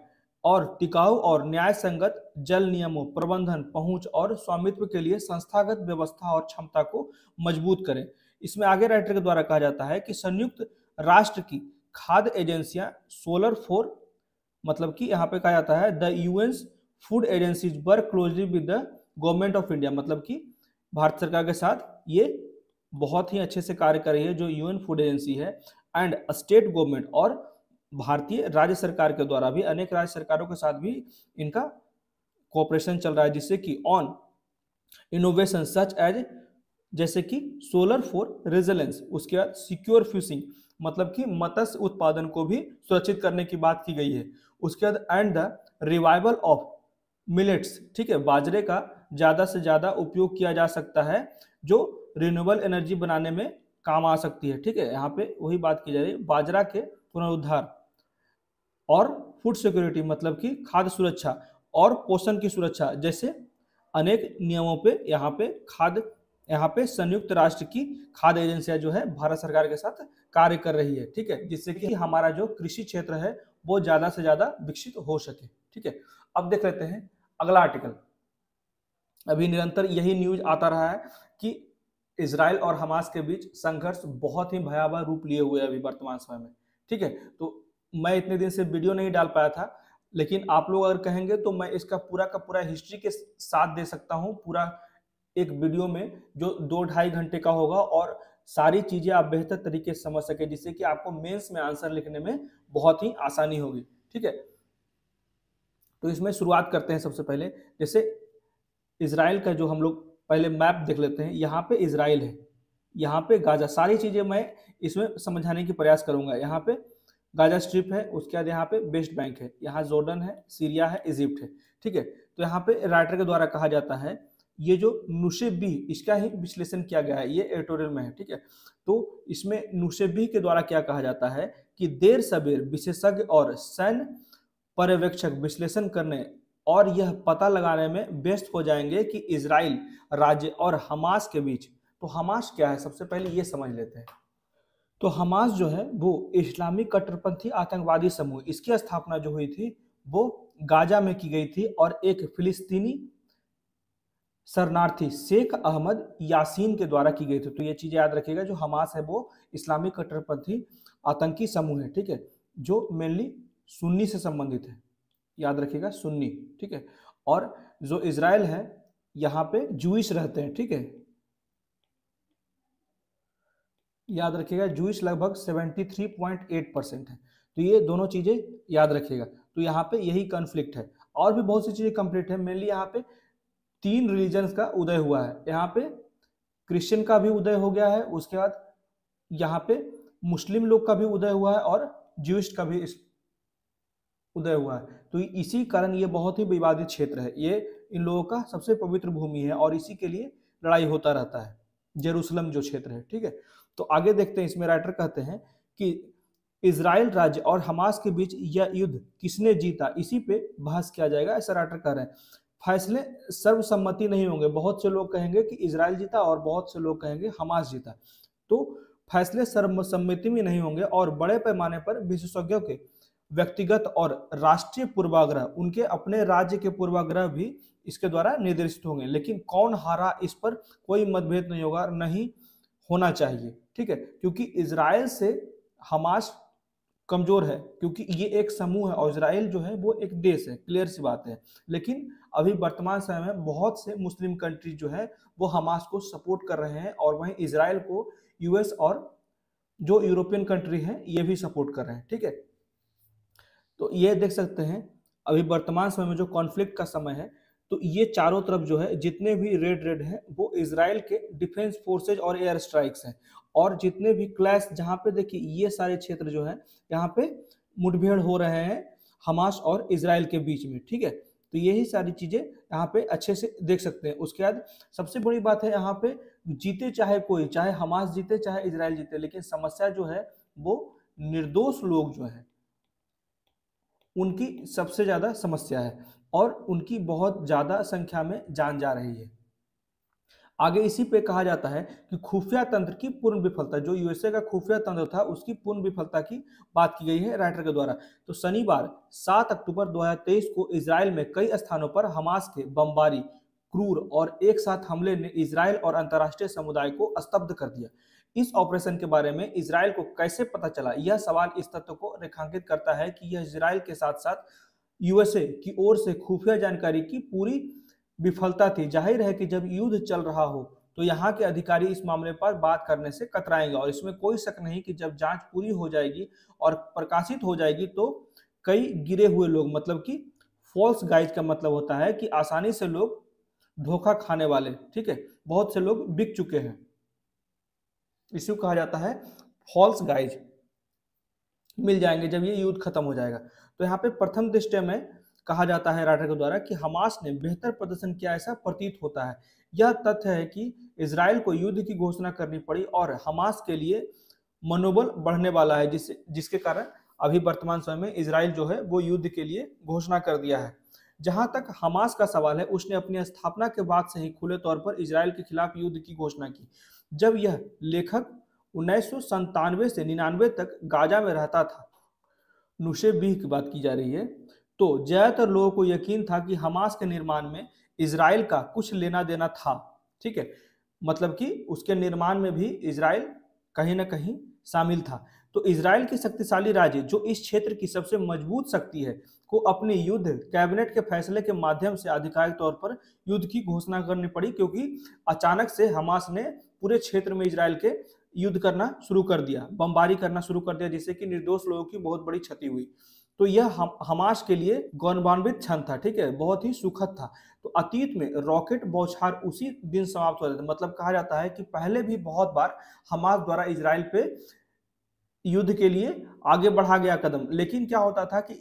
और टिकाऊ और न्याय संगत जल नियमों प्रबंधन पहुंच और स्वामित्व के लिए संस्थागत व्यवस्था और क्षमता को मजबूत करें इसमें आगे राइटर के द्वारा कहा जाता है कि संयुक्त राष्ट्र की खाद्य एजेंसियां सोलर फोर मतलब कि यहाँ पे कहा जाता है the UN food agencies work closely with the government of India मतलब कि भारत सरकार के साथ ये बहुत ही अच्छे से कार्य कर रही है जो यूएन फूड एजेंसी है एंड स्टेट गवर्नमेंट और भारतीय राज्य सरकार के द्वारा भी अनेक राज्य सरकारों के साथ भी इनका कोऑपरेशन चल रहा है जिससे कि ऑन इनोवेशन सच एज जैसे कि सोलर फॉर रेजिलेंस उसके बाद सिक्योर फिशिंग मतलब कि मत्स्य उत्पादन को भी सुरक्षित करने की बात की गई है उसके बाद and the revival of millets ठीक है बाजरे का ज़्यादा से ज़्यादा उपयोग किया जा सकता है जो रिन्यूएबल एनर्जी बनाने में काम आ सकती है ठीक है यहाँ पे वही बात की जा रही है बाजरा के पुनरुद्धार और फूड सिक्योरिटी मतलब कि खाद्य सुरक्षा और पोषण की सुरक्षा जैसे अनेक नियमों पे यहाँ पे खाद्य यहाँ पे संयुक्त राष्ट्र की खाद्य एजेंसियां जो है भारत सरकार के साथ कार्य कर रही है ठीक है जिससे कि हमारा जो कृषि क्षेत्र है वो ज्यादा से ज्यादा विकसित हो सके ठीक है अब देख लेते हैं अगला आर्टिकल अभी निरंतर यही न्यूज आता रहा है कि इसराइल और हमास के बीच संघर्ष बहुत ही भयावह रूप लिए हुए अभी वर्तमान समय में ठीक है तो मैं इतने दिन से वीडियो नहीं डाल पाया था लेकिन आप लोग अगर कहेंगे तो मैं इसका पूरा का पूरा हिस्ट्री के साथ दे सकता हूँ पूरा एक वीडियो में जो दो ढाई घंटे का होगा और सारी चीज़ें आप बेहतर तरीके से समझ सके जिससे कि आपको मेंस में आंसर लिखने में बहुत ही आसानी होगी ठीक है तो इसमें शुरुआत करते हैं सबसे पहले जैसे इसराइल का जो हम लोग पहले मैप देख लेते हैं यहाँ पे इसराइल है यहाँ पे गाजा सारी चीज़ें मैं इसमें समझाने की प्रयास करूंगा यहाँ पे गाजा स्ट्रिप है उसके बाद यहाँ पे वेस्ट बैंक है यहाँ जोर्डन है सीरिया है इजिप्ट है ठीक है तो यहाँ पे राइटर के द्वारा कहा जाता है ये जो नुसेबी इसका ही विश्लेषण किया गया है ये एडिटोरियल में है ठीक है तो इसमें नुसेबी के द्वारा क्या कहा जाता है कि देर सबेर विशेषज्ञ और सैन्य पर्यवेक्षक विश्लेषण करने और यह पता लगाने में व्यस्त हो जाएंगे कि इसराइल राज्य और हमास के बीच तो हमास क्या है सबसे पहले ये समझ लेते हैं तो हमास जो है वो इस्लामी कट्टरपंथी आतंकवादी समूह इसकी स्थापना जो हुई थी वो गाजा में की गई थी और एक फिलिस्तीनी शरणार्थी शेख अहमद यासीन के द्वारा की गई थी तो ये चीज़ याद रखिएगा जो हमास है वो इस्लामी कट्टरपंथी आतंकी समूह है ठीक है जो मेनली सुन्नी से संबंधित है याद रखिएगा सुन्नी ठीक है और जो इसराइल है यहाँ पे जूस रहते हैं ठीक है याद रखिएगा जूस लगभग 73.8 परसेंट है तो ये दोनों चीज़ें याद रखिएगा तो यहाँ पे यही कंफ्लिक्ट है और भी बहुत सी चीज़ें कंप्लीट है मेनली यहाँ पे तीन रिलीजन्स का उदय हुआ है यहाँ पे क्रिश्चियन का भी उदय हो गया है उसके बाद यहाँ पे मुस्लिम लोग का भी उदय हुआ है और ज्यूस्ट का भी उदय हुआ है तो इसी कारण ये बहुत ही विवादित क्षेत्र है ये इन लोगों का सबसे पवित्र भूमि है और इसी के लिए लड़ाई होता रहता है जेरूसलम जो क्षेत्र है ठीक है तो आगे देखते हैं इसमें राइटर कहते हैं कि इसराइल राज्य और हमास के बीच यह युद्ध किसने जीता इसी पे बहस किया जाएगा ऐसा राइटर कह रहे हैं फैसले सर्वसम्मति नहीं होंगे बहुत से लोग कहेंगे कि इसराइल जीता और बहुत से लोग कहेंगे हमास जीता तो फैसले सर्वसम्मति में नहीं होंगे और बड़े पैमाने पर विशेषज्ञों के व्यक्तिगत और राष्ट्रीय पूर्वाग्रह उनके अपने राज्य के पूर्वाग्रह भी इसके द्वारा निर्देशित होंगे लेकिन कौन हारा इस पर कोई मतभेद नहीं होगा नहीं होना चाहिए ठीक है क्योंकि इसराइल से हमास कमजोर है क्योंकि ये एक समूह है और इसराइल जो है वो एक देश है क्लियर सी बात है लेकिन अभी वर्तमान समय में बहुत से मुस्लिम कंट्री जो है वो हमास को सपोर्ट कर रहे हैं और वहीं इसराइल को यूएस और जो यूरोपियन कंट्री है ये भी सपोर्ट कर रहे हैं ठीक है तो ये देख सकते हैं अभी वर्तमान समय में जो कॉन्फ्लिक्ट का समय है तो ये चारों तरफ जो है जितने भी रेड रेड हैं वो इसराइल के डिफेंस फोर्सेज और एयर स्ट्राइक्स हैं और जितने भी क्लैश जहाँ पे देखिए ये सारे क्षेत्र जो है यहाँ पे मुठभेड़ हो रहे हैं हमास और इसराइल के बीच में ठीक है तो यही सारी चीज़ें यहाँ पे अच्छे से देख सकते हैं उसके बाद सबसे बड़ी बात है यहाँ पे जीते चाहे कोई चाहे हमास जीते चाहे इसराइल जीते लेकिन समस्या जो है वो निर्दोष लोग जो है उनकी सबसे ज़्यादा समस्या है और उनकी बहुत ज़्यादा संख्या में जान जा रही है आगे इसी पे कहा जाता है कि खुफिया तंत्र की पूर्ण विफलता जो यूएसए का खुफिया तंत्र था उसकी पूर्ण विफलता की बात की गई है राइटर के द्वारा तो शनिवार 7 अक्टूबर 2023 को इसराइल में कई स्थानों पर हमास के बमबारी क्रूर और एक साथ हमले ने इसराइल और अंतर्राष्ट्रीय समुदाय को स्तब्ध कर दिया इस ऑपरेशन के बारे में इसराइल को कैसे पता चला यह सवाल इस तत्व को रेखांकित करता है कि यह इसराइल के साथ साथ यूएसए की ओर से खुफिया जानकारी की पूरी विफलता थी जाहिर है कि जब युद्ध चल रहा हो तो यहाँ के अधिकारी इस मामले पर बात करने से कतराएंगे और इसमें कोई शक नहीं कि जब जांच पूरी हो जाएगी और प्रकाशित हो जाएगी तो कई गिरे हुए लोग मतलब कि फॉल्स गाइड का मतलब होता है कि आसानी से लोग धोखा खाने वाले ठीक है बहुत से लोग बिक चुके हैं इसी कहा जाता है फॉल्स गाइज मिल जाएंगे जब ये युद्ध खत्म हो जाएगा तो यहाँ पे प्रथम दृष्टि में कहा जाता है राठर के द्वारा कि हमास ने बेहतर प्रदर्शन किया ऐसा प्रतीत होता है यह तथ्य है कि इसराइल को युद्ध की घोषणा करनी पड़ी और हमास के लिए मनोबल बढ़ने वाला है जिससे जिसके कारण अभी वर्तमान समय में इसराइल जो है वो युद्ध के लिए घोषणा कर दिया है जहां तक हमास का सवाल है उसने अपनी स्थापना के बाद से ही खुले तौर पर इसराइल के खिलाफ युद्ध की घोषणा की जब यह लेखक उन्नीस से निन्यानवे तक गाजा में रहता था नुशे बीह की बात की जा रही है तो ज्यादातर लोगों को यकीन था कि हमास के निर्माण में इसराइल का कुछ लेना देना था ठीक है मतलब कि उसके निर्माण में भी इसराइल कहीं ना कहीं शामिल था तो इसराइल की शक्तिशाली राज्य जो इस क्षेत्र की सबसे मजबूत शक्ति है को अपने युद्ध कैबिनेट के फैसले के माध्यम से आधिकारिक तौर पर युद्ध की घोषणा करनी पड़ी क्योंकि अचानक से हमास ने पूरे क्षेत्र में इसराइल के युद्ध करना शुरू कर दिया बमबारी करना शुरू कर दिया जिससे कि निर्दोष लोगों की बहुत बड़ी क्षति हुई तो यह हम, हमास के लिए गौरवान्वित क्षण था ठीक है बहुत ही सुखद था तो अतीत में रॉकेट बौछार उसी दिन समाप्त हो जाते मतलब कहा जाता है कि पहले भी बहुत बार हमास द्वारा इसराइल पे युद्ध के लिए आगे बढ़ा गया कदम लेकिन क्या होता था कि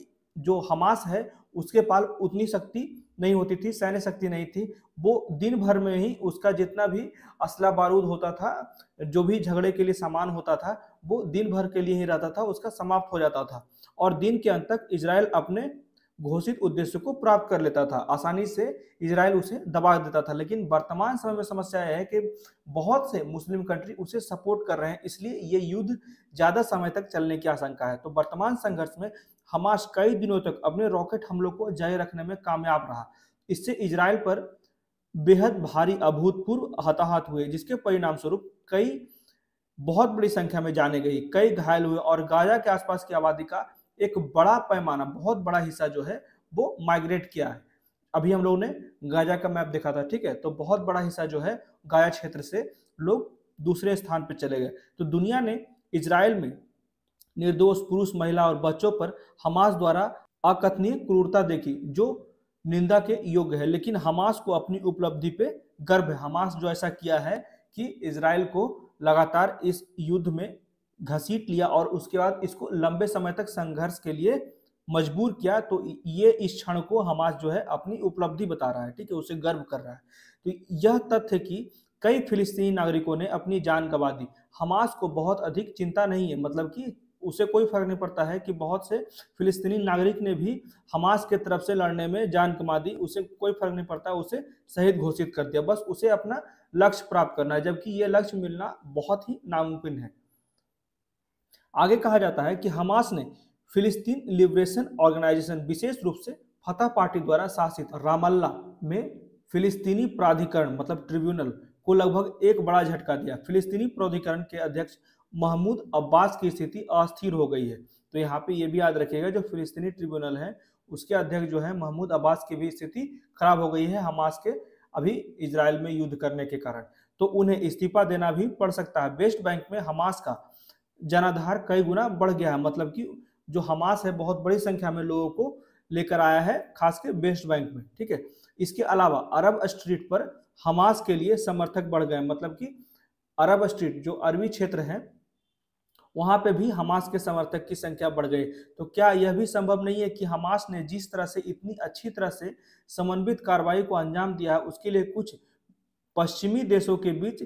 जो हमास है उसके पास उतनी शक्ति नहीं होती थी सैन्य शक्ति नहीं थी वो दिन भर में ही उसका जितना भी असला बारूद होता था जो भी झगड़े के लिए सामान होता था वो दिन भर के लिए ही रहता था उसका समाप्त हो जाता था और दिन के अंत तक इसराइल अपने घोषित उद्देश्य को प्राप्त कर लेता था आसानी से इसराइल उसे दबा देता था लेकिन वर्तमान समय में समस्या यह है कि बहुत से मुस्लिम कंट्री उसे सपोर्ट कर रहे हैं इसलिए ये युद्ध ज़्यादा समय तक चलने की आशंका है तो वर्तमान संघर्ष में हमास कई दिनों तक अपने रॉकेट हमलों को जारी रखने में कामयाब रहा इससे इसराइल पर बेहद भारी अभूतपूर्व हताहत हुए जिसके परिणाम स्वरूप कई बहुत बड़ी संख्या में जाने गई कई घायल हुए और गाजा के आसपास की आबादी का एक बड़ा पैमाना बहुत बड़ा हिस्सा जो है वो माइग्रेट किया है अभी हम लोगों ने गाजा का मैप देखा था ठीक है तो बहुत बड़ा हिस्सा जो है गाजा क्षेत्र से लोग दूसरे स्थान पर चले गए तो दुनिया ने इसराइल में निर्दोष पुरुष महिला और बच्चों पर हमास द्वारा अकथनीय क्रूरता देखी जो निंदा के योग्य है लेकिन हमास को अपनी उपलब्धि पे गर्व है हमास जो ऐसा किया है कि इसराइल को लगातार इस युद्ध में घसीट लिया और उसके बाद इसको लंबे समय तक संघर्ष के लिए मजबूर किया तो ये इस क्षण को हमास जो है अपनी उपलब्धि बता रहा है ठीक है उसे गर्व कर रहा है तो यह तथ्य कि कई फिलिस्तीनी नागरिकों ने अपनी जान गंवा दी हमास को बहुत अधिक चिंता नहीं है मतलब कि उसे कोई फर्क नहीं पड़ता है कि बहुत से फिलिस्तीनी नागरिक ने भी हमास के तरफ से लड़ने में जान कमा दी उसे कोई फर्क नहीं पड़ता उसे शहीद घोषित कर दिया बस उसे अपना लक्ष्य प्राप्त करना है जबकि यह लक्ष्य मिलना बहुत ही नामुमकिन है आगे कहा जाता है कि हमास ने फिलिस्तीन लिबरेशन ऑर्गेनाइजेशन विशेष रूप से फतह पार्टी द्वारा शासित रामल्ला में फिलिस्तीनी प्राधिकरण मतलब ट्रिब्यूनल को लगभग एक बड़ा झटका दिया फिलिस्तीनी प्राधिकरण के अध्यक्ष महमूद अब्बास की स्थिति अस्थिर हो गई है तो यहाँ पे ये भी याद रखिएगा जो फिलिस्तीनी ट्रिब्यूनल है उसके अध्यक्ष जो है महमूद अब्बास की भी स्थिति खराब हो गई है हमास के अभी इसराइल में युद्ध करने के कारण तो उन्हें इस्तीफा देना भी पड़ सकता है वेस्ट बैंक में हमास का जनाधार कई गुना बढ़ गया है मतलब कि जो हमास है बहुत बड़ी संख्या में लोगों को लेकर आया है खास के वेस्ट बैंक में ठीक है इसके अलावा अरब स्ट्रीट पर हमास के लिए समर्थक बढ़ गए मतलब कि अरब स्ट्रीट जो अरबी क्षेत्र है वहां पे भी हमास के समर्थक की संख्या बढ़ गई तो क्या यह भी संभव नहीं है कि हमास ने जिस तरह से इतनी अच्छी तरह से समन्वित कार्रवाई को अंजाम दिया है उसके लिए कुछ पश्चिमी देशों के बीच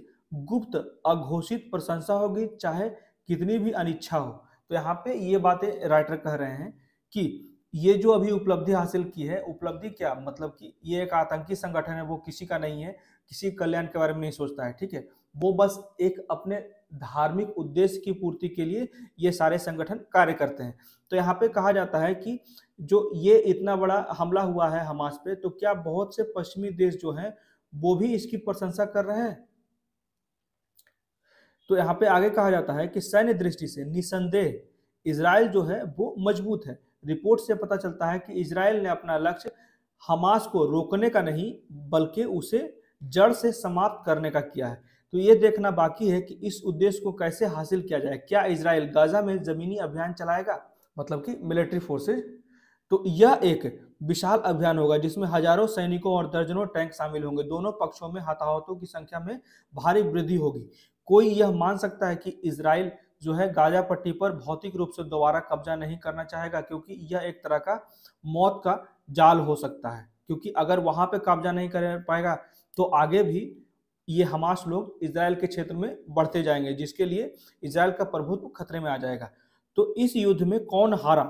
गुप्त अघोषित प्रशंसा होगी चाहे कितनी भी अनिच्छा हो तो यहाँ पे ये बातें राइटर कह रहे हैं कि ये जो अभी उपलब्धि हासिल की है उपलब्धि क्या मतलब कि ये एक आतंकी संगठन है वो किसी का नहीं है किसी कल्याण के बारे में नहीं सोचता है ठीक है वो बस एक अपने धार्मिक उद्देश्य की पूर्ति के लिए ये सारे संगठन कार्य करते हैं तो यहाँ पे कहा जाता है कि जो ये इतना बड़ा हमला हुआ है हमास पे तो क्या बहुत से पश्चिमी देश जो हैं वो भी इसकी प्रशंसा कर रहे हैं तो यहाँ पे आगे कहा जाता है कि सैन्य दृष्टि से निसंदेह इसराइल जो है वो मजबूत है रिपोर्ट से पता चलता है कि इसराइल ने अपना लक्ष्य हमास को रोकने का नहीं बल्कि उसे जड़ से समाप्त करने का किया है तो ये देखना बाकी है कि इस उद्देश्य को कैसे हासिल किया जाए क्या इसराइल गाजा में जमीनी अभियान चलाएगा मतलब कि मिलिट्री फोर्सेज तो यह एक विशाल अभियान होगा जिसमें हजारों सैनिकों और दर्जनों टैंक शामिल होंगे दोनों पक्षों में हताहतों की संख्या में भारी वृद्धि होगी कोई यह मान सकता है कि इसराइल जो है गाजा पट्टी पर भौतिक रूप से दोबारा कब्जा नहीं करना चाहेगा क्योंकि यह एक तरह का मौत का जाल हो सकता है क्योंकि अगर वहां पे कब्जा नहीं कर पाएगा तो आगे भी ये हमास लोग इसराइल के क्षेत्र में बढ़ते जाएंगे जिसके लिए इसराइल का प्रभुत्व खतरे में आ जाएगा तो इस युद्ध में कौन हारा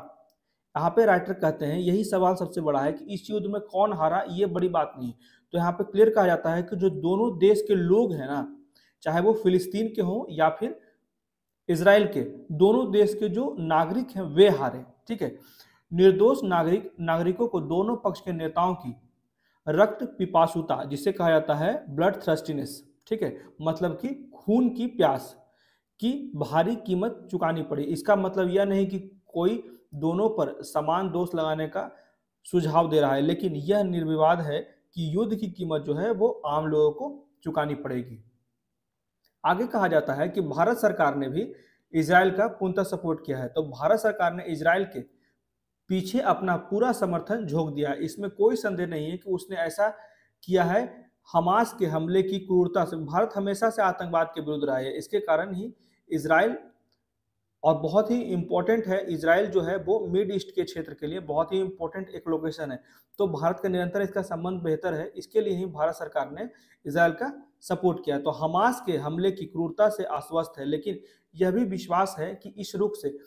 यहाँ पे राइटर कहते हैं यही सवाल सबसे बड़ा है कि इस युद्ध में कौन हारा ये बड़ी बात नहीं तो यहाँ पे क्लियर कहा जाता है कि जो दोनों देश के लोग हैं ना चाहे वो फिलिस्तीन के हों या फिर इसराइल के दोनों देश के जो नागरिक हैं वे हारे ठीक है निर्दोष नागरिक नागरिकों को दोनों पक्ष के नेताओं की रक्त पिपासुता जिसे कहा जाता है ब्लड थ्रस्टिनेस ठीक है मतलब कि खून की प्यास की भारी कीमत चुकानी पड़ी इसका मतलब यह नहीं कि कोई दोनों पर समान दोष लगाने का सुझाव दे रहा है लेकिन यह निर्विवाद है कि युद्ध की कीमत जो है वो आम लोगों को चुकानी पड़ेगी आगे कहा जाता है कि भारत सरकार ने भी इसराइल का पुनः सपोर्ट किया है तो भारत सरकार ने इसराइल के पीछे अपना पूरा समर्थन झोंक दिया इसमें कोई संदेह नहीं है कि उसने ऐसा किया है हमास के हमले की क्रूरता से भारत हमेशा से आतंकवाद के विरुद्ध रहा है इसके कारण ही इसराइल और बहुत ही इम्पोर्टेंट है इसराइल जो है वो मिड ईस्ट के क्षेत्र के लिए बहुत ही इम्पोर्टेंट एक लोकेशन है तो भारत का निरंतर इसका संबंध बेहतर है इसके लिए ही भारत सरकार ने इसराइल का सपोर्ट किया तो हमास के हमले की क्रूरता से आश्वस्त है लेकिन यह भी विश्वास है कि इस रुख से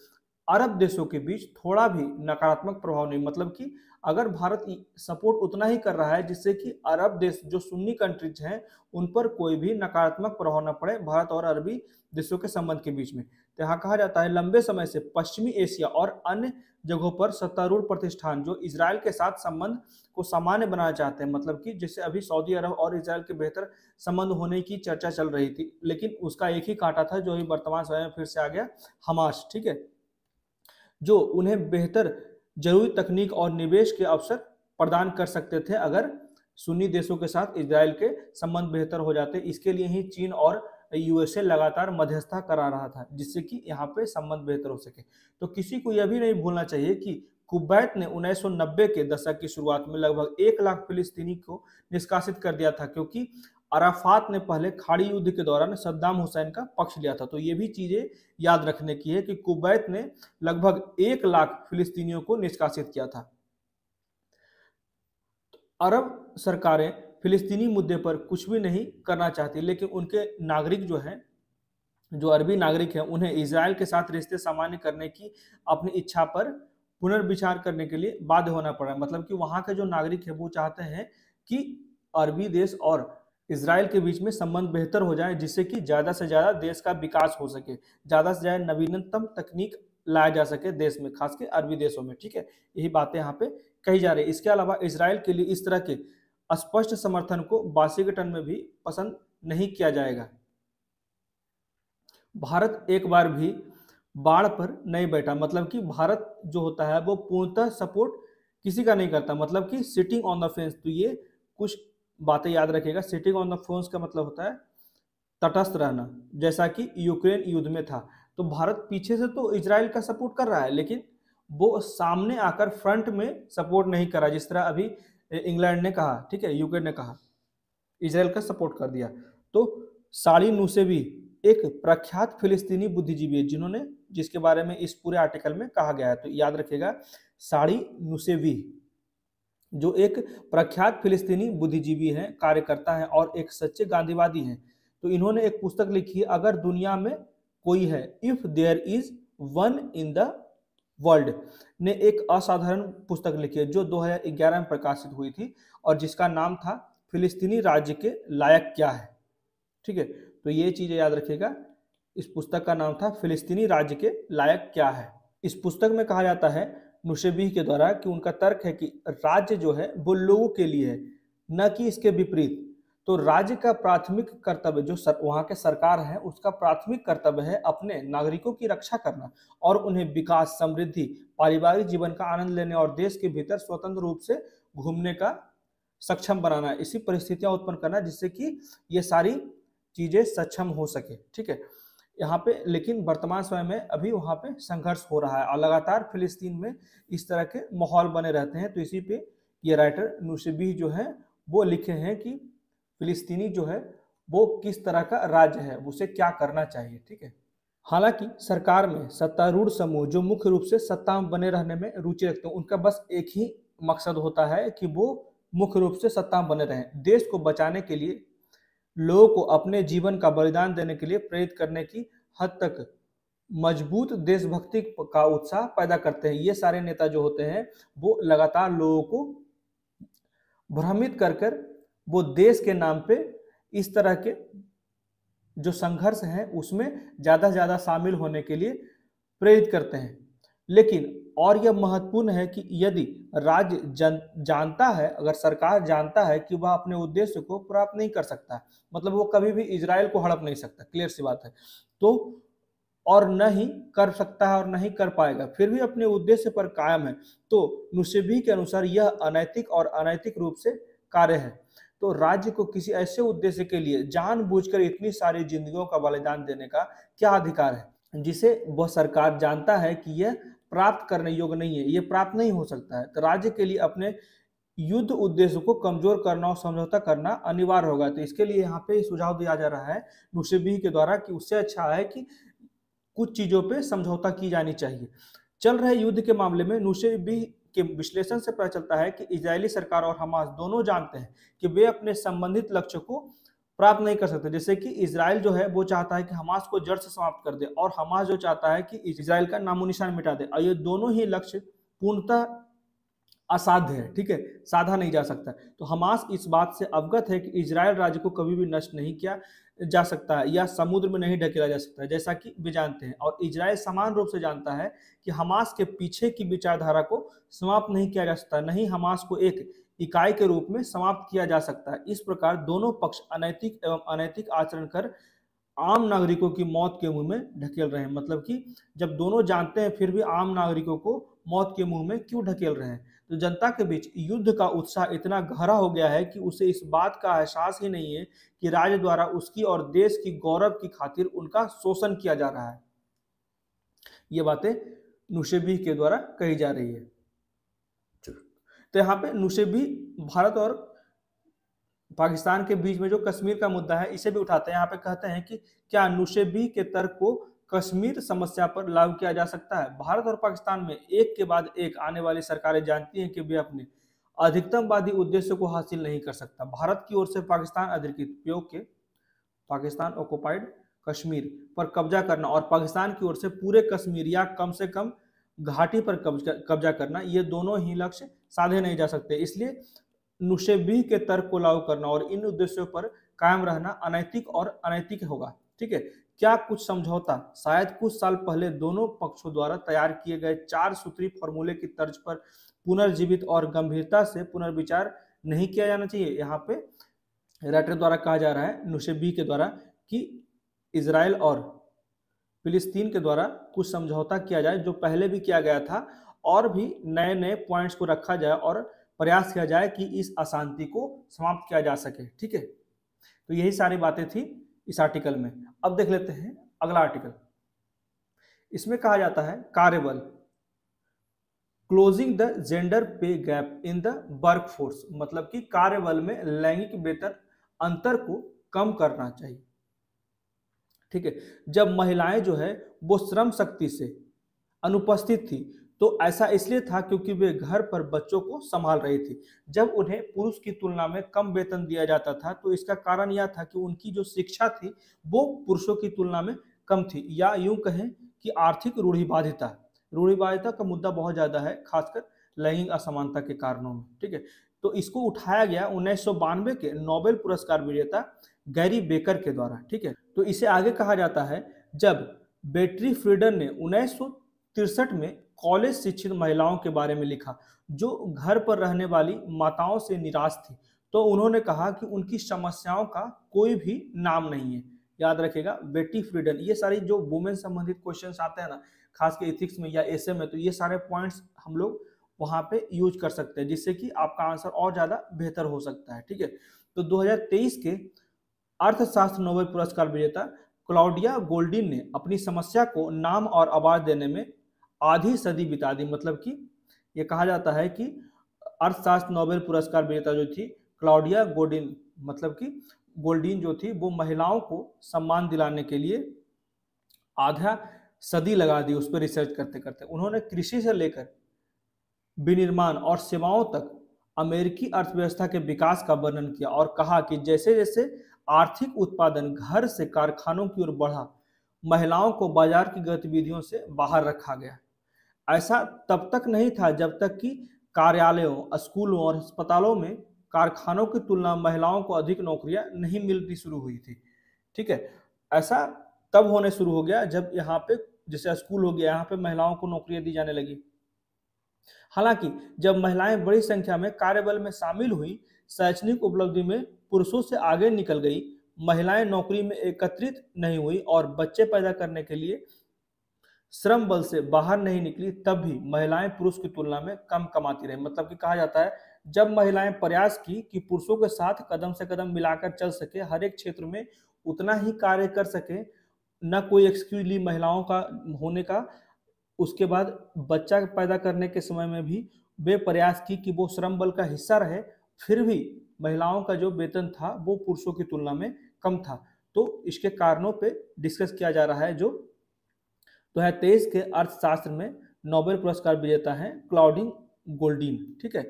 अरब देशों के बीच थोड़ा भी नकारात्मक प्रभाव नहीं मतलब कि अगर भारत सपोर्ट उतना ही कर रहा है जिससे कि अरब देश जो सुन्नी कंट्रीज हैं उन पर कोई भी नकारात्मक प्रभाव न पड़े भारत और अरबी देशों के संबंध के बीच में तो यहाँ कहा जाता है लंबे समय से पश्चिमी एशिया और अन्य जगहों पर सत्तारूढ़ प्रतिष्ठान जो इसराइल के साथ संबंध को सामान्य बनाना चाहते हैं मतलब कि जैसे अभी सऊदी अरब और इसराइल के बेहतर संबंध होने की चर्चा चल रही थी लेकिन उसका एक ही कांटा था जो अभी वर्तमान समय में फिर से आ गया हमास ठीक है जो उन्हें बेहतर जरूरी तकनीक और निवेश के अवसर प्रदान कर सकते थे अगर सुन्नी देशों के साथ इसराइल के संबंध बेहतर हो जाते इसके लिए ही चीन और यूएसए लगातार मध्यस्थता करा रहा था जिससे कि यहाँ पे संबंध बेहतर हो सके तो किसी को यह भी नहीं भूलना चाहिए कि कुबैत ने 1990 के दशक की शुरुआत में लगभग एक लाख फिलिस्तीनी को निष्कासित कर दिया था क्योंकि अराफात ने पहले खाड़ी युद्ध के दौरान सद्दाम हुसैन का पक्ष लिया था तो ये भी चीज़ें याद रखने की है कि कुवैत ने लगभग एक लाख फिलिस्तीनियों को निष्कासित किया था अरब सरकारें फिलिस्तीनी मुद्दे पर कुछ भी नहीं करना चाहती लेकिन उनके नागरिक जो हैं जो अरबी नागरिक हैं उन्हें इसराइल के साथ रिश्ते सामान्य करने की अपनी इच्छा पर पुनर्विचार करने के लिए बाध्य होना पड़ा मतलब कि वहाँ के जो नागरिक है वो चाहते हैं कि अरबी देश और इसराइल के बीच में संबंध बेहतर हो जाए जिससे कि ज़्यादा से ज़्यादा देश का विकास हो सके ज़्यादा से ज़्यादा नवीनतम तकनीक लाया जा सके देश में खास के अरबी देशों में ठीक है यही बातें यहाँ पे कही जा रही है इसके अलावा इसराइल के लिए इस तरह के स्पष्ट समर्थन को वाशिंगटन में भी पसंद नहीं किया जाएगा भारत एक बार भी बाढ़ पर नहीं बैठा मतलब कि भारत जो होता है वो पूर्णतः सपोर्ट किसी का नहीं करता मतलब कि सिटिंग ऑन द फेंस तो ये कुछ बातें याद रखिएगा सिटिंग ऑन द फोन्स का मतलब होता है तटस्थ रहना जैसा कि यूक्रेन युद्ध में था तो भारत पीछे से तो इसराइल का सपोर्ट कर रहा है लेकिन वो सामने आकर फ्रंट में सपोर्ट नहीं करा जिस तरह अभी इंग्लैंड ने कहा ठीक है यूक्रेन ने कहा इसराइल का सपोर्ट कर दिया तो साड़ी नूसे भी एक प्रख्यात फिलिस्तीनी बुद्धिजीवी है जिन्होंने जिसके बारे में इस पूरे आर्टिकल में कहा गया है तो याद रखिएगा साड़ी नुसेवी जो एक प्रख्यात फिलिस्तीनी बुद्धिजीवी हैं कार्यकर्ता हैं और एक सच्चे गांधीवादी हैं तो इन्होंने एक पुस्तक लिखी है अगर दुनिया में कोई है if there is one in the world ने एक असाधारण पुस्तक लिखी है जो 2011 में प्रकाशित हुई थी और जिसका नाम था फिलिस्तीनी राज्य के लायक क्या है ठीक है तो ये चीज़ें याद रखिएगा इस पुस्तक का नाम था फिलिस्तीनी राज्य के लायक क्या है इस पुस्तक में कहा जाता है मुशबी के द्वारा कि उनका तर्क है कि राज्य जो है वो लोगों के लिए है न कि इसके विपरीत तो राज्य का प्राथमिक कर्तव्य जो सर, वहाँ के सरकार है उसका प्राथमिक कर्तव्य है अपने नागरिकों की रक्षा करना और उन्हें विकास समृद्धि पारिवारिक जीवन का आनंद लेने और देश के भीतर स्वतंत्र रूप से घूमने का सक्षम बनाना इसी परिस्थितियां उत्पन्न करना जिससे कि ये सारी चीजें सक्षम हो सके ठीक है यहाँ पे लेकिन वर्तमान समय में अभी वहाँ पे संघर्ष हो रहा है और लगातार फिलिस्तीन में इस तरह के माहौल बने रहते हैं तो इसी पे ये राइटर नुशबी जो है वो लिखे हैं कि फिलिस्तीनी जो है वो किस तरह का राज्य है उसे क्या करना चाहिए ठीक है हालांकि सरकार में सत्तारूढ़ समूह जो मुख्य रूप से सत्ता में बने रहने में रुचि रखते हैं उनका बस एक ही मकसद होता है कि वो मुख्य रूप से सत्ता में बने रहें देश को बचाने के लिए लोगों को अपने जीवन का बलिदान देने के लिए प्रेरित करने की हद तक मजबूत देशभक्ति का उत्साह पैदा करते हैं ये सारे नेता जो होते हैं वो लगातार लोगों को भ्रमित कर कर वो देश के नाम पे इस तरह के जो संघर्ष हैं उसमें ज़्यादा से ज़्यादा शामिल होने के लिए प्रेरित करते हैं लेकिन और यह महत्वपूर्ण है कि यदि राज्य जन जानता है अगर सरकार जानता है कि वह अपने उद्देश्य को प्राप्त नहीं कर सकता मतलब वो कभी भी इसराइल को हड़प नहीं सकता क्लियर सी बात है तो और न ही कर सकता है और नहीं कर पाएगा फिर भी अपने उद्देश्य पर कायम है तो नुसेबी के अनुसार यह अनैतिक और अनैतिक रूप से कार्य है तो राज्य को किसी ऐसे उद्देश्य के लिए जानबूझकर इतनी सारी जिंदगियों का बलिदान देने का क्या अधिकार है जिसे वह सरकार जानता है कि यह प्राप्त करने योग्य नहीं है ये प्राप्त नहीं हो सकता है तो राज्य के लिए अपने युद्ध उद्देश्य को कमजोर करना और समझौता करना अनिवार्य होगा तो इसके लिए यहाँ पे सुझाव दिया जा रहा है नुसेबी के द्वारा कि उससे अच्छा है कि कुछ चीजों पे समझौता की जानी चाहिए चल रहे युद्ध के मामले में नुसेबी के विश्लेषण से पता चलता है कि इजरायली सरकार और हमास दोनों जानते हैं कि वे अपने संबंधित लक्ष्य को प्राप्त नहीं कर सकते जैसे कि इसराइल जो है वो चाहता है कि हमास को जड़ से समाप्त कर दे और हमास जो चाहता है कि इसराइल का नामो निशान मिटा दे और ये दोनों ही लक्ष्य पूर्णतः असाध्य है ठीक है साधा नहीं जा सकता तो हमास इस बात से अवगत है कि इसराइल राज्य को कभी भी नष्ट नहीं किया जा सकता है या समुद्र में नहीं ढकेला जा सकता है जैसा कि वे जानते हैं और इसराइल समान रूप से जानता है कि हमास के पीछे की विचारधारा को समाप्त नहीं किया जा सकता नहीं हमास को एक इकाई के रूप में समाप्त किया जा सकता है इस प्रकार दोनों पक्ष अनैतिक एवं अनैतिक आचरण कर आम नागरिकों की मौत के मुंह में ढकेल रहे हैं मतलब कि जब दोनों जानते हैं फिर भी आम नागरिकों को मौत के मुंह में क्यों ढकेल रहे हैं तो जनता के बीच युद्ध का उत्साह इतना गहरा हो गया है कि उसे इस बात का एहसास ही नहीं है कि राज्य द्वारा उसकी और देश की गौरव की खातिर उनका शोषण किया जा रहा है ये बातें नुशेबी के द्वारा कही जा रही है तो यहाँ पे नुसेबी भारत और पाकिस्तान के बीच में जो कश्मीर का मुद्दा है इसे भी उठाते हैं यहाँ पे कहते हैं कि क्या नुसेबी के तर्क को कश्मीर समस्या पर लागू किया जा सकता है भारत और पाकिस्तान में एक के बाद एक आने वाली सरकारें जानती हैं कि वे अपने अधिकतमवादी उद्देश्य को हासिल नहीं कर सकता भारत की ओर से पाकिस्तान अधिकृत के पाकिस्तान ऑक्युपाइड कश्मीर पर कब्जा करना और पाकिस्तान की ओर से पूरे कश्मीर या कम से कम घाटी पर कब्जा कब्जा करना ये दोनों ही लक्ष्य साधे नहीं जा सकते इसलिए नुशेबी के तर्क को लागू करना और इन उद्देश्यों पर कायम रहना अनैतिक और अनैतिक होगा ठीक है क्या कुछ समझौता शायद कुछ साल पहले दोनों पक्षों द्वारा तैयार किए गए चार सूत्री फॉर्मूले की तर्ज पर पुनर्जीवित और गंभीरता से पुनर्विचार नहीं किया जाना चाहिए यहाँ पे राइटर द्वारा कहा जा रहा है नुशेबी के द्वारा कि इसराइल और फिलिस्तीन के द्वारा कुछ समझौता किया जाए जो पहले भी किया गया था और भी नए नए पॉइंट्स को रखा जाए और प्रयास किया जाए कि इस अशांति को समाप्त किया जा सके ठीक है तो यही सारी बातें थी इस आर्टिकल में अब देख लेते हैं अगला आर्टिकल इसमें कहा जाता है कार्यबल closing the gender pay gap in the work force मतलब कि कार्यबल में लैंगिक वेतन अंतर को कम करना चाहिए ठीक है जब महिलाएं जो है वो श्रम शक्ति से अनुपस्थित थी तो ऐसा इसलिए था क्योंकि वे घर पर बच्चों को संभाल रही थी जब उन्हें पुरुष की तुलना में कम वेतन दिया जाता था तो इसका कारण यह था कि उनकी जो शिक्षा थी वो पुरुषों की तुलना में कम थी या यूं कहें कि आर्थिक रूढ़िबाधिता रूढ़िबाधिता का मुद्दा बहुत ज़्यादा है खासकर लैंगिक असमानता के कारणों में ठीक है तो इसको उठाया गया उन्नीस के नोबेल पुरस्कार विजेता गैरी बेकर के द्वारा ठीक है तो इसे आगे कहा जाता है जब बेटरी फ्रीडन ने उन्नीस में कॉलेज शिक्षित महिलाओं के बारे में लिखा जो घर पर रहने वाली माताओं से निराश थी तो उन्होंने कहा कि उनकी समस्याओं का कोई भी नाम नहीं है याद रखेगा बेटी फ्रीडन ये सारी जो वुमेन संबंधित क्वेश्चन आते हैं ना खास के इथिक्स में या एसे में तो ये सारे पॉइंट्स हम लोग वहाँ पे यूज कर सकते हैं जिससे कि आपका आंसर और ज़्यादा बेहतर हो सकता है ठीक है तो 2023 के अर्थशास्त्र नोबेल पुरस्कार विजेता क्लाउडिया गोल्डिन ने अपनी समस्या को नाम और आवाज देने में आधी सदी बिता दी मतलब कि ये कहा जाता है कि अर्थशास्त्र नोबेल पुरस्कार विजेता जो थी क्लाउडिया गोल्डिन मतलब कि गोल्डिन जो थी वो महिलाओं को सम्मान दिलाने के लिए आधा सदी लगा दी उस पर रिसर्च करते करते उन्होंने कृषि से लेकर विनिर्माण और सेवाओं तक अमेरिकी अर्थव्यवस्था के विकास का वर्णन किया और कहा कि जैसे जैसे आर्थिक उत्पादन घर से कारखानों की ओर बढ़ा महिलाओं को बाजार की गतिविधियों से बाहर रखा गया ऐसा तब तक नहीं था जब तक कि कार्यालयों स्कूलों और अस्पतालों में कारखानों की तुलना महिलाओं को अधिक नौकरियां नहीं मिलती शुरू हुई थी ठीक है ऐसा तब होने शुरू हो गया जब यहाँ पे जैसे स्कूल हो गया यहाँ पे महिलाओं को नौकरियां दी जाने लगी हालांकि जब महिलाएं बड़ी संख्या में कार्यबल में शामिल हुई शैक्षणिक उपलब्धि में पुरुषों से आगे निकल गई महिलाएं नौकरी में एकत्रित नहीं हुई और बच्चे पैदा करने के लिए श्रम बल से बाहर नहीं निकली तब भी महिलाएं पुरुष की तुलना में कम कमाती रही मतलब कि कहा जाता है जब महिलाएं प्रयास की कि पुरुषों के साथ कदम से कदम मिलाकर चल सके हर एक क्षेत्र में उतना ही कार्य कर सके न कोई एक्सक्यूज ली महिलाओं का होने का उसके बाद बच्चा पैदा करने के समय में भी वे प्रयास की कि वो श्रम बल का हिस्सा रहे फिर भी महिलाओं का जो वेतन था वो पुरुषों की तुलना में कम था तो इसके कारणों पे डिस्कस किया जा रहा है जो दो हजार तेईस के अर्थशास्त्र में नोबेल पुरस्कार विजेता है क्लाउडिंग गोल्डिन ठीक है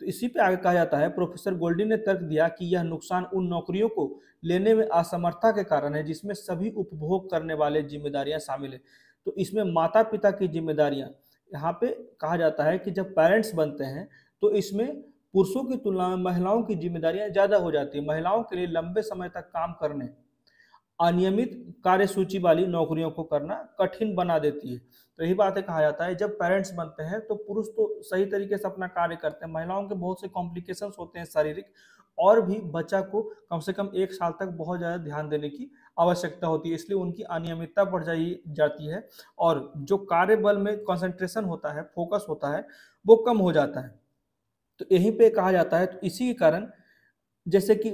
तो इसी पे आगे कहा जाता है प्रोफेसर गोल्डिन ने तर्क दिया कि यह नुकसान उन नौकरियों को लेने में असमर्थता के कारण है जिसमें सभी उपभोग करने वाले जिम्मेदारियां शामिल है तो इसमें माता पिता की जिम्मेदारियां यहाँ पे कहा जाता है कि जब पेरेंट्स बनते हैं तो इसमें पुरुषों की तुलना में महिलाओं की जिम्मेदारियां ज्यादा हो जाती है महिलाओं के लिए लंबे समय तक काम करने अनियमित कार्य सूची वाली नौकरियों को करना कठिन बना देती है तो यही बातें कहा जाता है जब पेरेंट्स बनते हैं तो पुरुष तो सही तरीके से अपना कार्य करते हैं महिलाओं के बहुत से कॉम्प्लिकेशन होते हैं शारीरिक और भी बच्चा को कम से कम एक साल तक बहुत ज़्यादा ध्यान देने की आवश्यकता होती है इसलिए उनकी अनियमितता बढ़ जाई जाती है और जो कार्य बल में कंसंट्रेशन होता है फोकस होता है वो कम हो जाता है तो यहीं पे कहा जाता है तो इसी के कारण जैसे कि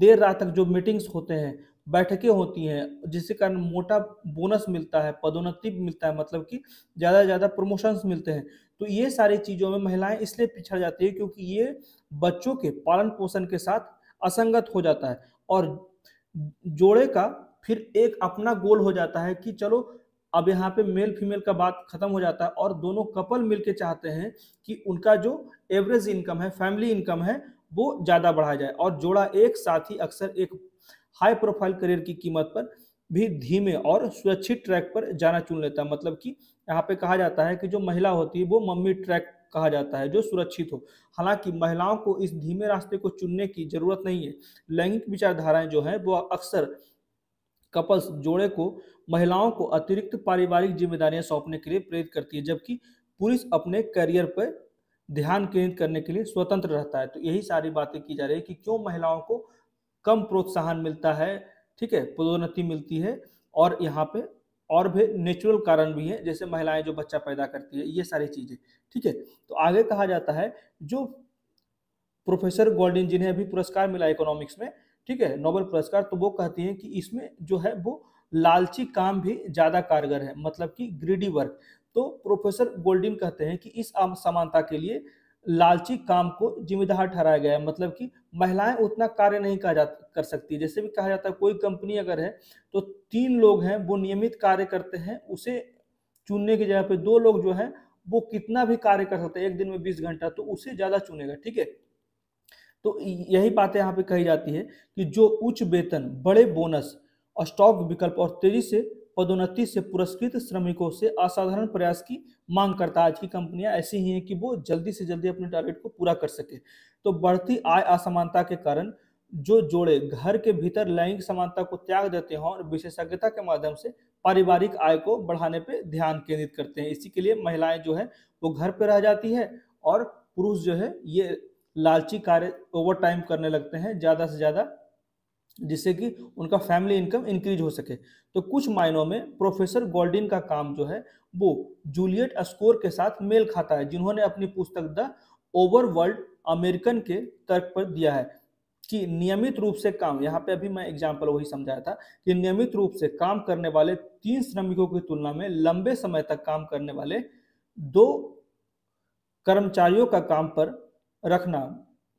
देर रात तक जो मीटिंग्स होते हैं बैठकें होती हैं जिसके कारण मोटा बोनस मिलता है पदोन्नति मिलता है मतलब कि ज़्यादा से ज़्यादा प्रमोशंस मिलते हैं तो ये सारी चीज़ों में महिलाएं इसलिए पिछड़ जाती है क्योंकि ये बच्चों के पालन पोषण के साथ असंगत हो जाता है और जोड़े का फिर एक अपना गोल हो जाता है कि चलो अब यहाँ पे मेल फीमेल का बात खत्म हो जाता है और दोनों कपल मिलके चाहते हैं कि उनका जो एवरेज इनकम है फैमिली इनकम है वो ज़्यादा बढ़ाया जाए और जोड़ा एक साथ ही अक्सर एक हाई प्रोफाइल करियर की कीमत पर भी धीमे और सुरक्षित ट्रैक पर जाना चुन लेता है मतलब कि यहाँ पे कहा जाता है कि जो महिला होती है वो मम्मी ट्रैक कहा जाता है जो सुरक्षित हो हालांकि महिलाओं को इस धीमे रास्ते को चुनने की जरूरत नहीं है लैंगिक विचारधाराएं जो है वो अक्सर कपल्स जोड़े को महिलाओं को अतिरिक्त पारिवारिक जिम्मेदारियां सौंपने के लिए प्रेरित करती है जबकि पुरुष अपने करियर पर ध्यान केंद्रित करने के लिए स्वतंत्र रहता है तो यही सारी बातें की जा रही है कि क्यों महिलाओं को कम प्रोत्साहन मिलता है ठीक है पदोन्नति मिलती है और यहाँ पे और भी नेचुरल कारण भी हैं जैसे महिलाएं जो बच्चा पैदा करती है ये सारी चीज़ें ठीक है तो आगे कहा जाता है जो प्रोफेसर गोल्डिन जिन्हें अभी पुरस्कार मिला इकोनॉमिक्स में ठीक है नोबेल पुरस्कार तो वो कहती हैं कि इसमें जो है वो लालची काम भी ज्यादा कारगर है मतलब कि ग्रीडी वर्क तो प्रोफेसर गोल्डिन कहते हैं कि इस समानता के लिए लालची काम को जिम्मेदार ठहराया गया है मतलब कि महिलाएं उतना कार्य नहीं कहा जा कर सकती जैसे भी कहा जाता है कोई कंपनी अगर है तो तीन लोग हैं वो नियमित कार्य करते हैं उसे चुनने की जगह पे दो लोग जो हैं वो कितना भी कार्य कर सकते हैं एक दिन में बीस घंटा तो उसे ज़्यादा चुनेगा ठीक है तो यही बातें यहाँ पे कही जाती है कि जो उच्च वेतन बड़े बोनस स्टॉक विकल्प और तेजी से पदोन्नति से पुरस्कृत श्रमिकों से असाधारण प्रयास की मांग करता है आज की कंपनियां ऐसी ही हैं कि वो जल्दी से जल्दी अपने टारगेट को पूरा कर सके तो बढ़ती आय असमानता के कारण जो जोड़े घर के भीतर लैंगिक समानता को त्याग देते हैं और विशेषज्ञता के माध्यम से पारिवारिक आय को बढ़ाने पर ध्यान केंद्रित करते हैं इसी के लिए महिलाएं जो है वो घर पर रह जाती है और पुरुष जो है ये लालची कार्य ओवर टाइम करने लगते हैं ज़्यादा से ज़्यादा जिससे कि उनका फैमिली इनकम इंक्रीज हो सके तो कुछ मायनों में प्रोफेसर गोल्डिन का काम जो है वो जूलियट स्कोर के साथ मेल खाता है जिन्होंने अपनी पुस्तक द ओवर वर्ल्ड अमेरिकन के तर्क पर दिया है कि नियमित रूप से काम यहाँ पे अभी मैं एग्जाम्पल वही समझाया था कि नियमित रूप से काम करने वाले तीन श्रमिकों की तुलना में लंबे समय तक काम करने वाले दो कर्मचारियों का काम पर रखना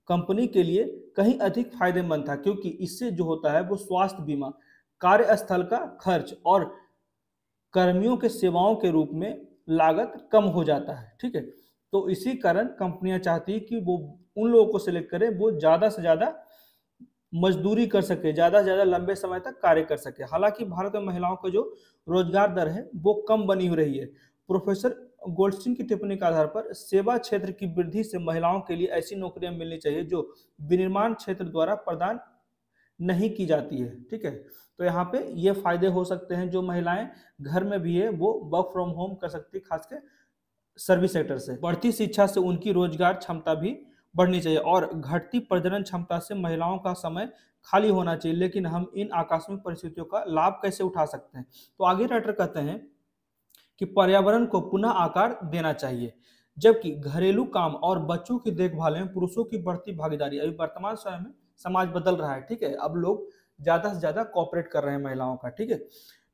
कंपनी के लिए कहीं अधिक फायदेमंद था क्योंकि इससे जो होता है वो स्वास्थ्य बीमा कार्यस्थल का खर्च और कर्मियों के सेवाओं के रूप में लागत कम हो जाता है ठीक है तो इसी कारण कंपनियां चाहती है कि वो उन लोगों को सिलेक्ट करें वो ज़्यादा से ज़्यादा मजदूरी कर सके ज़्यादा से ज़्यादा लंबे समय तक कार्य कर सके हालांकि भारत में महिलाओं का जो रोजगार दर है वो कम बनी हो रही है प्रोफेसर गोल्डस्टीन की टिप्पणी के आधार पर सेवा क्षेत्र की वृद्धि से महिलाओं के लिए ऐसी नौकरियां मिलनी चाहिए जो विनिर्माण क्षेत्र द्वारा प्रदान नहीं की जाती है ठीक है तो यहाँ पे ये फायदे हो सकते हैं जो महिलाएं घर में भी है वो वर्क फ्रॉम होम कर सकती है खासकर सर्विस सेक्टर से बढ़ती शिक्षा से उनकी रोजगार क्षमता भी बढ़नी चाहिए और घटती प्रजनन क्षमता से महिलाओं का समय खाली होना चाहिए लेकिन हम इन आकस्मिक परिस्थितियों का लाभ कैसे उठा सकते हैं तो आगे राइटर कहते हैं कि पर्यावरण को पुनः आकार देना चाहिए जबकि घरेलू काम और बच्चों की देखभाल में पुरुषों की बढ़ती भागीदारी अभी वर्तमान समय में समाज बदल रहा है ठीक है अब लोग ज्यादा से ज्यादा कॉपरेट कर रहे हैं महिलाओं का ठीक है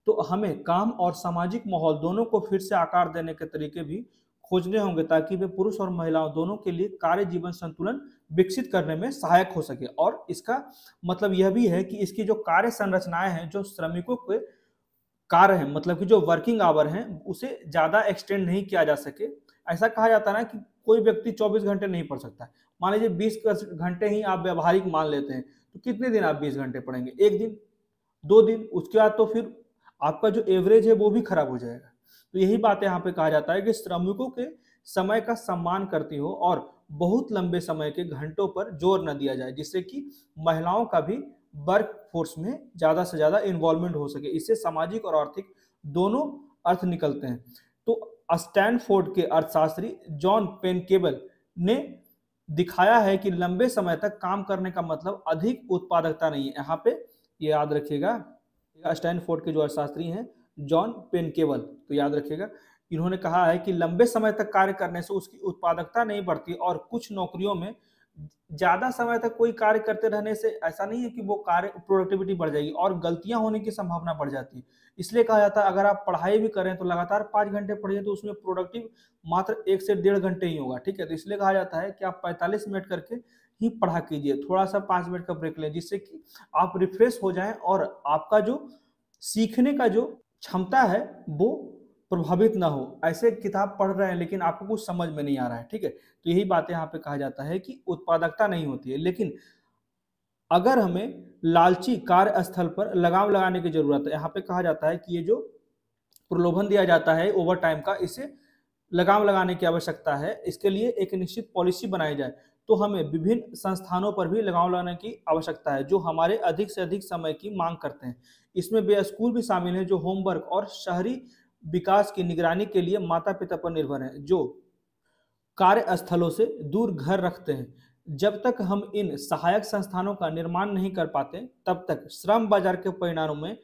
तो हमें काम और सामाजिक माहौल दोनों को फिर से आकार देने के तरीके भी खोजने होंगे ताकि वे पुरुष और महिलाओं दोनों के लिए कार्य जीवन संतुलन विकसित करने में सहायक हो सके और इसका मतलब यह भी है कि इसकी जो कार्य संरचनाएं हैं जो श्रमिकों के कार्य है मतलब कि जो वर्किंग आवर है उसे ज़्यादा एक्सटेंड नहीं किया जा सके ऐसा कहा जाता है ना कि कोई व्यक्ति 24 घंटे नहीं पढ़ सकता मान लीजिए 20 घंटे ही आप व्यवहारिक मान लेते हैं तो कितने दिन आप 20 घंटे पढ़ेंगे एक दिन दो दिन उसके बाद तो फिर आपका जो एवरेज है वो भी खराब हो जाएगा तो यही बात यहाँ पे कहा जाता है कि श्रमिकों के समय का सम्मान करती हो और बहुत लंबे समय के घंटों पर जोर न दिया जाए जिससे कि महिलाओं का भी वर्क फोर्स में ज़्यादा से ज़्यादा इन्वॉल्वमेंट हो सके इससे सामाजिक और आर्थिक दोनों अर्थ निकलते हैं तो स्टैनफोर्ड के अर्थशास्त्री जॉन पेनकेबल ने दिखाया है कि लंबे समय तक काम करने का मतलब अधिक उत्पादकता नहीं है यहाँ पे ये याद रखिएगा स्टैनफोर्ड के जो अर्थशास्त्री हैं जॉन पेनकेबल तो याद रखिएगा इन्होंने कहा है कि लंबे समय तक कार्य करने से उसकी उत्पादकता नहीं बढ़ती और कुछ नौकरियों में ज्यादा समय तक कोई कार्य करते रहने से ऐसा नहीं है कि वो कार्य प्रोडक्टिविटी बढ़ जाएगी और गलतियां होने की संभावना बढ़ जाती है इसलिए कहा जाता है अगर आप पढ़ाई भी करें तो लगातार पांच घंटे पढ़िए तो उसमें प्रोडक्टिव मात्र एक से डेढ़ घंटे ही होगा ठीक है तो इसलिए कहा जाता है कि आप पैंतालीस मिनट करके ही पढ़ा कीजिए थोड़ा सा पांच मिनट का ब्रेक लें जिससे कि आप रिफ्रेश हो जाए और आपका जो सीखने का जो क्षमता है वो प्रभावित ना हो ऐसे किताब पढ़ रहे हैं लेकिन आपको कुछ समझ में नहीं आ रहा है ठीक है तो यही बात यहाँ पे कहा जाता है कि उत्पादकता नहीं होती है लेकिन अगर हमें लालची कार्यस्थल पर लगाम लगाने की जरूरत है यहाँ पे कहा जाता है कि ये जो प्रलोभन दिया जाता है ओवर टाइम का इसे लगाम लगाने की आवश्यकता है इसके लिए एक निश्चित पॉलिसी बनाई जाए तो हमें विभिन्न संस्थानों पर भी लगाव लगाने की आवश्यकता है जो हमारे अधिक से अधिक समय की मांग करते हैं इसमें बेस्कूल स्कूल भी शामिल है जो होमवर्क और शहरी विकास की निगरानी के लिए माता पिता पर निर्भर हैं जो कार्यस्थलों से दूर घर रखते हैं जब तक हम इन सहायक संस्थानों का निर्माण नहीं कर पाते तब तक श्रम बाजार के परिणामों में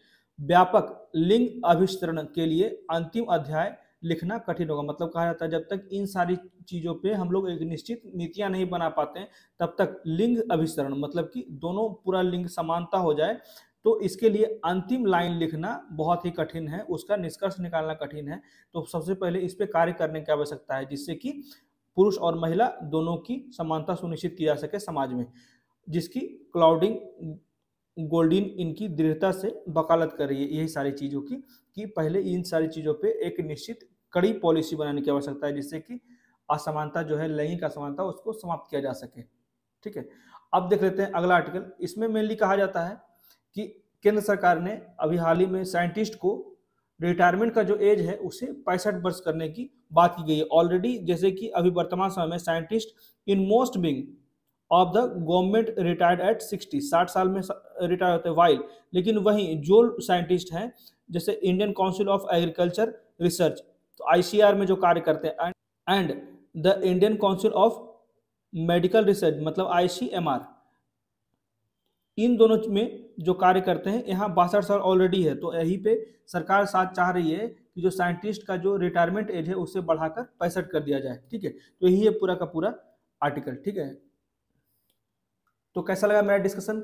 व्यापक लिंग अभिस्तरण के लिए अंतिम अध्याय लिखना कठिन होगा मतलब कहा जाता है जब तक इन सारी चीज़ों पे हम लोग एक निश्चित नीतियां नहीं बना पाते हैं तब तक लिंग अभिसरण मतलब कि दोनों पूरा लिंग समानता हो जाए तो इसके लिए अंतिम लाइन लिखना बहुत ही कठिन है उसका निष्कर्ष निकालना कठिन है तो सबसे पहले इस पर कार्य करने की आवश्यकता है जिससे कि पुरुष और महिला दोनों की समानता सुनिश्चित की जा सके समाज में जिसकी क्लाउडिंग गोल्डिन इनकी दृढ़ता से वकालत कर रही है यही सारी चीज़ों की कि पहले इन सारी चीज़ों पे एक निश्चित कड़ी पॉलिसी बनाने की आवश्यकता है जिससे कि असमानता जो है लैंगिक असमानता उसको समाप्त किया जा सके ठीक है अब देख लेते हैं अगला आर्टिकल इसमें मेनली कहा जाता है कि केंद्र सरकार ने अभी हाल ही में साइंटिस्ट को रिटायरमेंट का जो एज है उसे पैंसठ वर्ष करने की बात की गई है ऑलरेडी जैसे कि अभी वर्तमान समय में scientist in most being of the government retired at 60 साठ साल में रिटायर होते हैं वाइल लेकिन वहीं जो साइंटिस्ट हैं जैसे Indian council of agriculture research तो आई में जो कार्य करते हैं and the Indian council of medical research मतलब आई इन दोनों में जो कार्य करते हैं यहाँ बासठ साल ऑलरेडी है तो यही पे सरकार साथ चाह रही है कि जो साइंटिस्ट का जो रिटायरमेंट एज है उसे बढ़ाकर पैंसठ कर दिया जाए ठीक है तो यही है पूरा का पूरा आर्टिकल ठीक है तो कैसा लगा मेरा डिस्कशन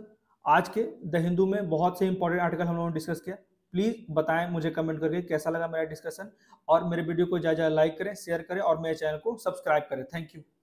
आज के द हिंदू में बहुत से इंपॉर्टेंट आर्टिकल हम लोगों ने डिस्कस किया प्लीज़ बताएं मुझे कमेंट करके कैसा लगा मेरा डिस्कशन और मेरे वीडियो को ज़्यादा लाइक करें शेयर करें और मेरे चैनल को सब्सक्राइब करें थैंक यू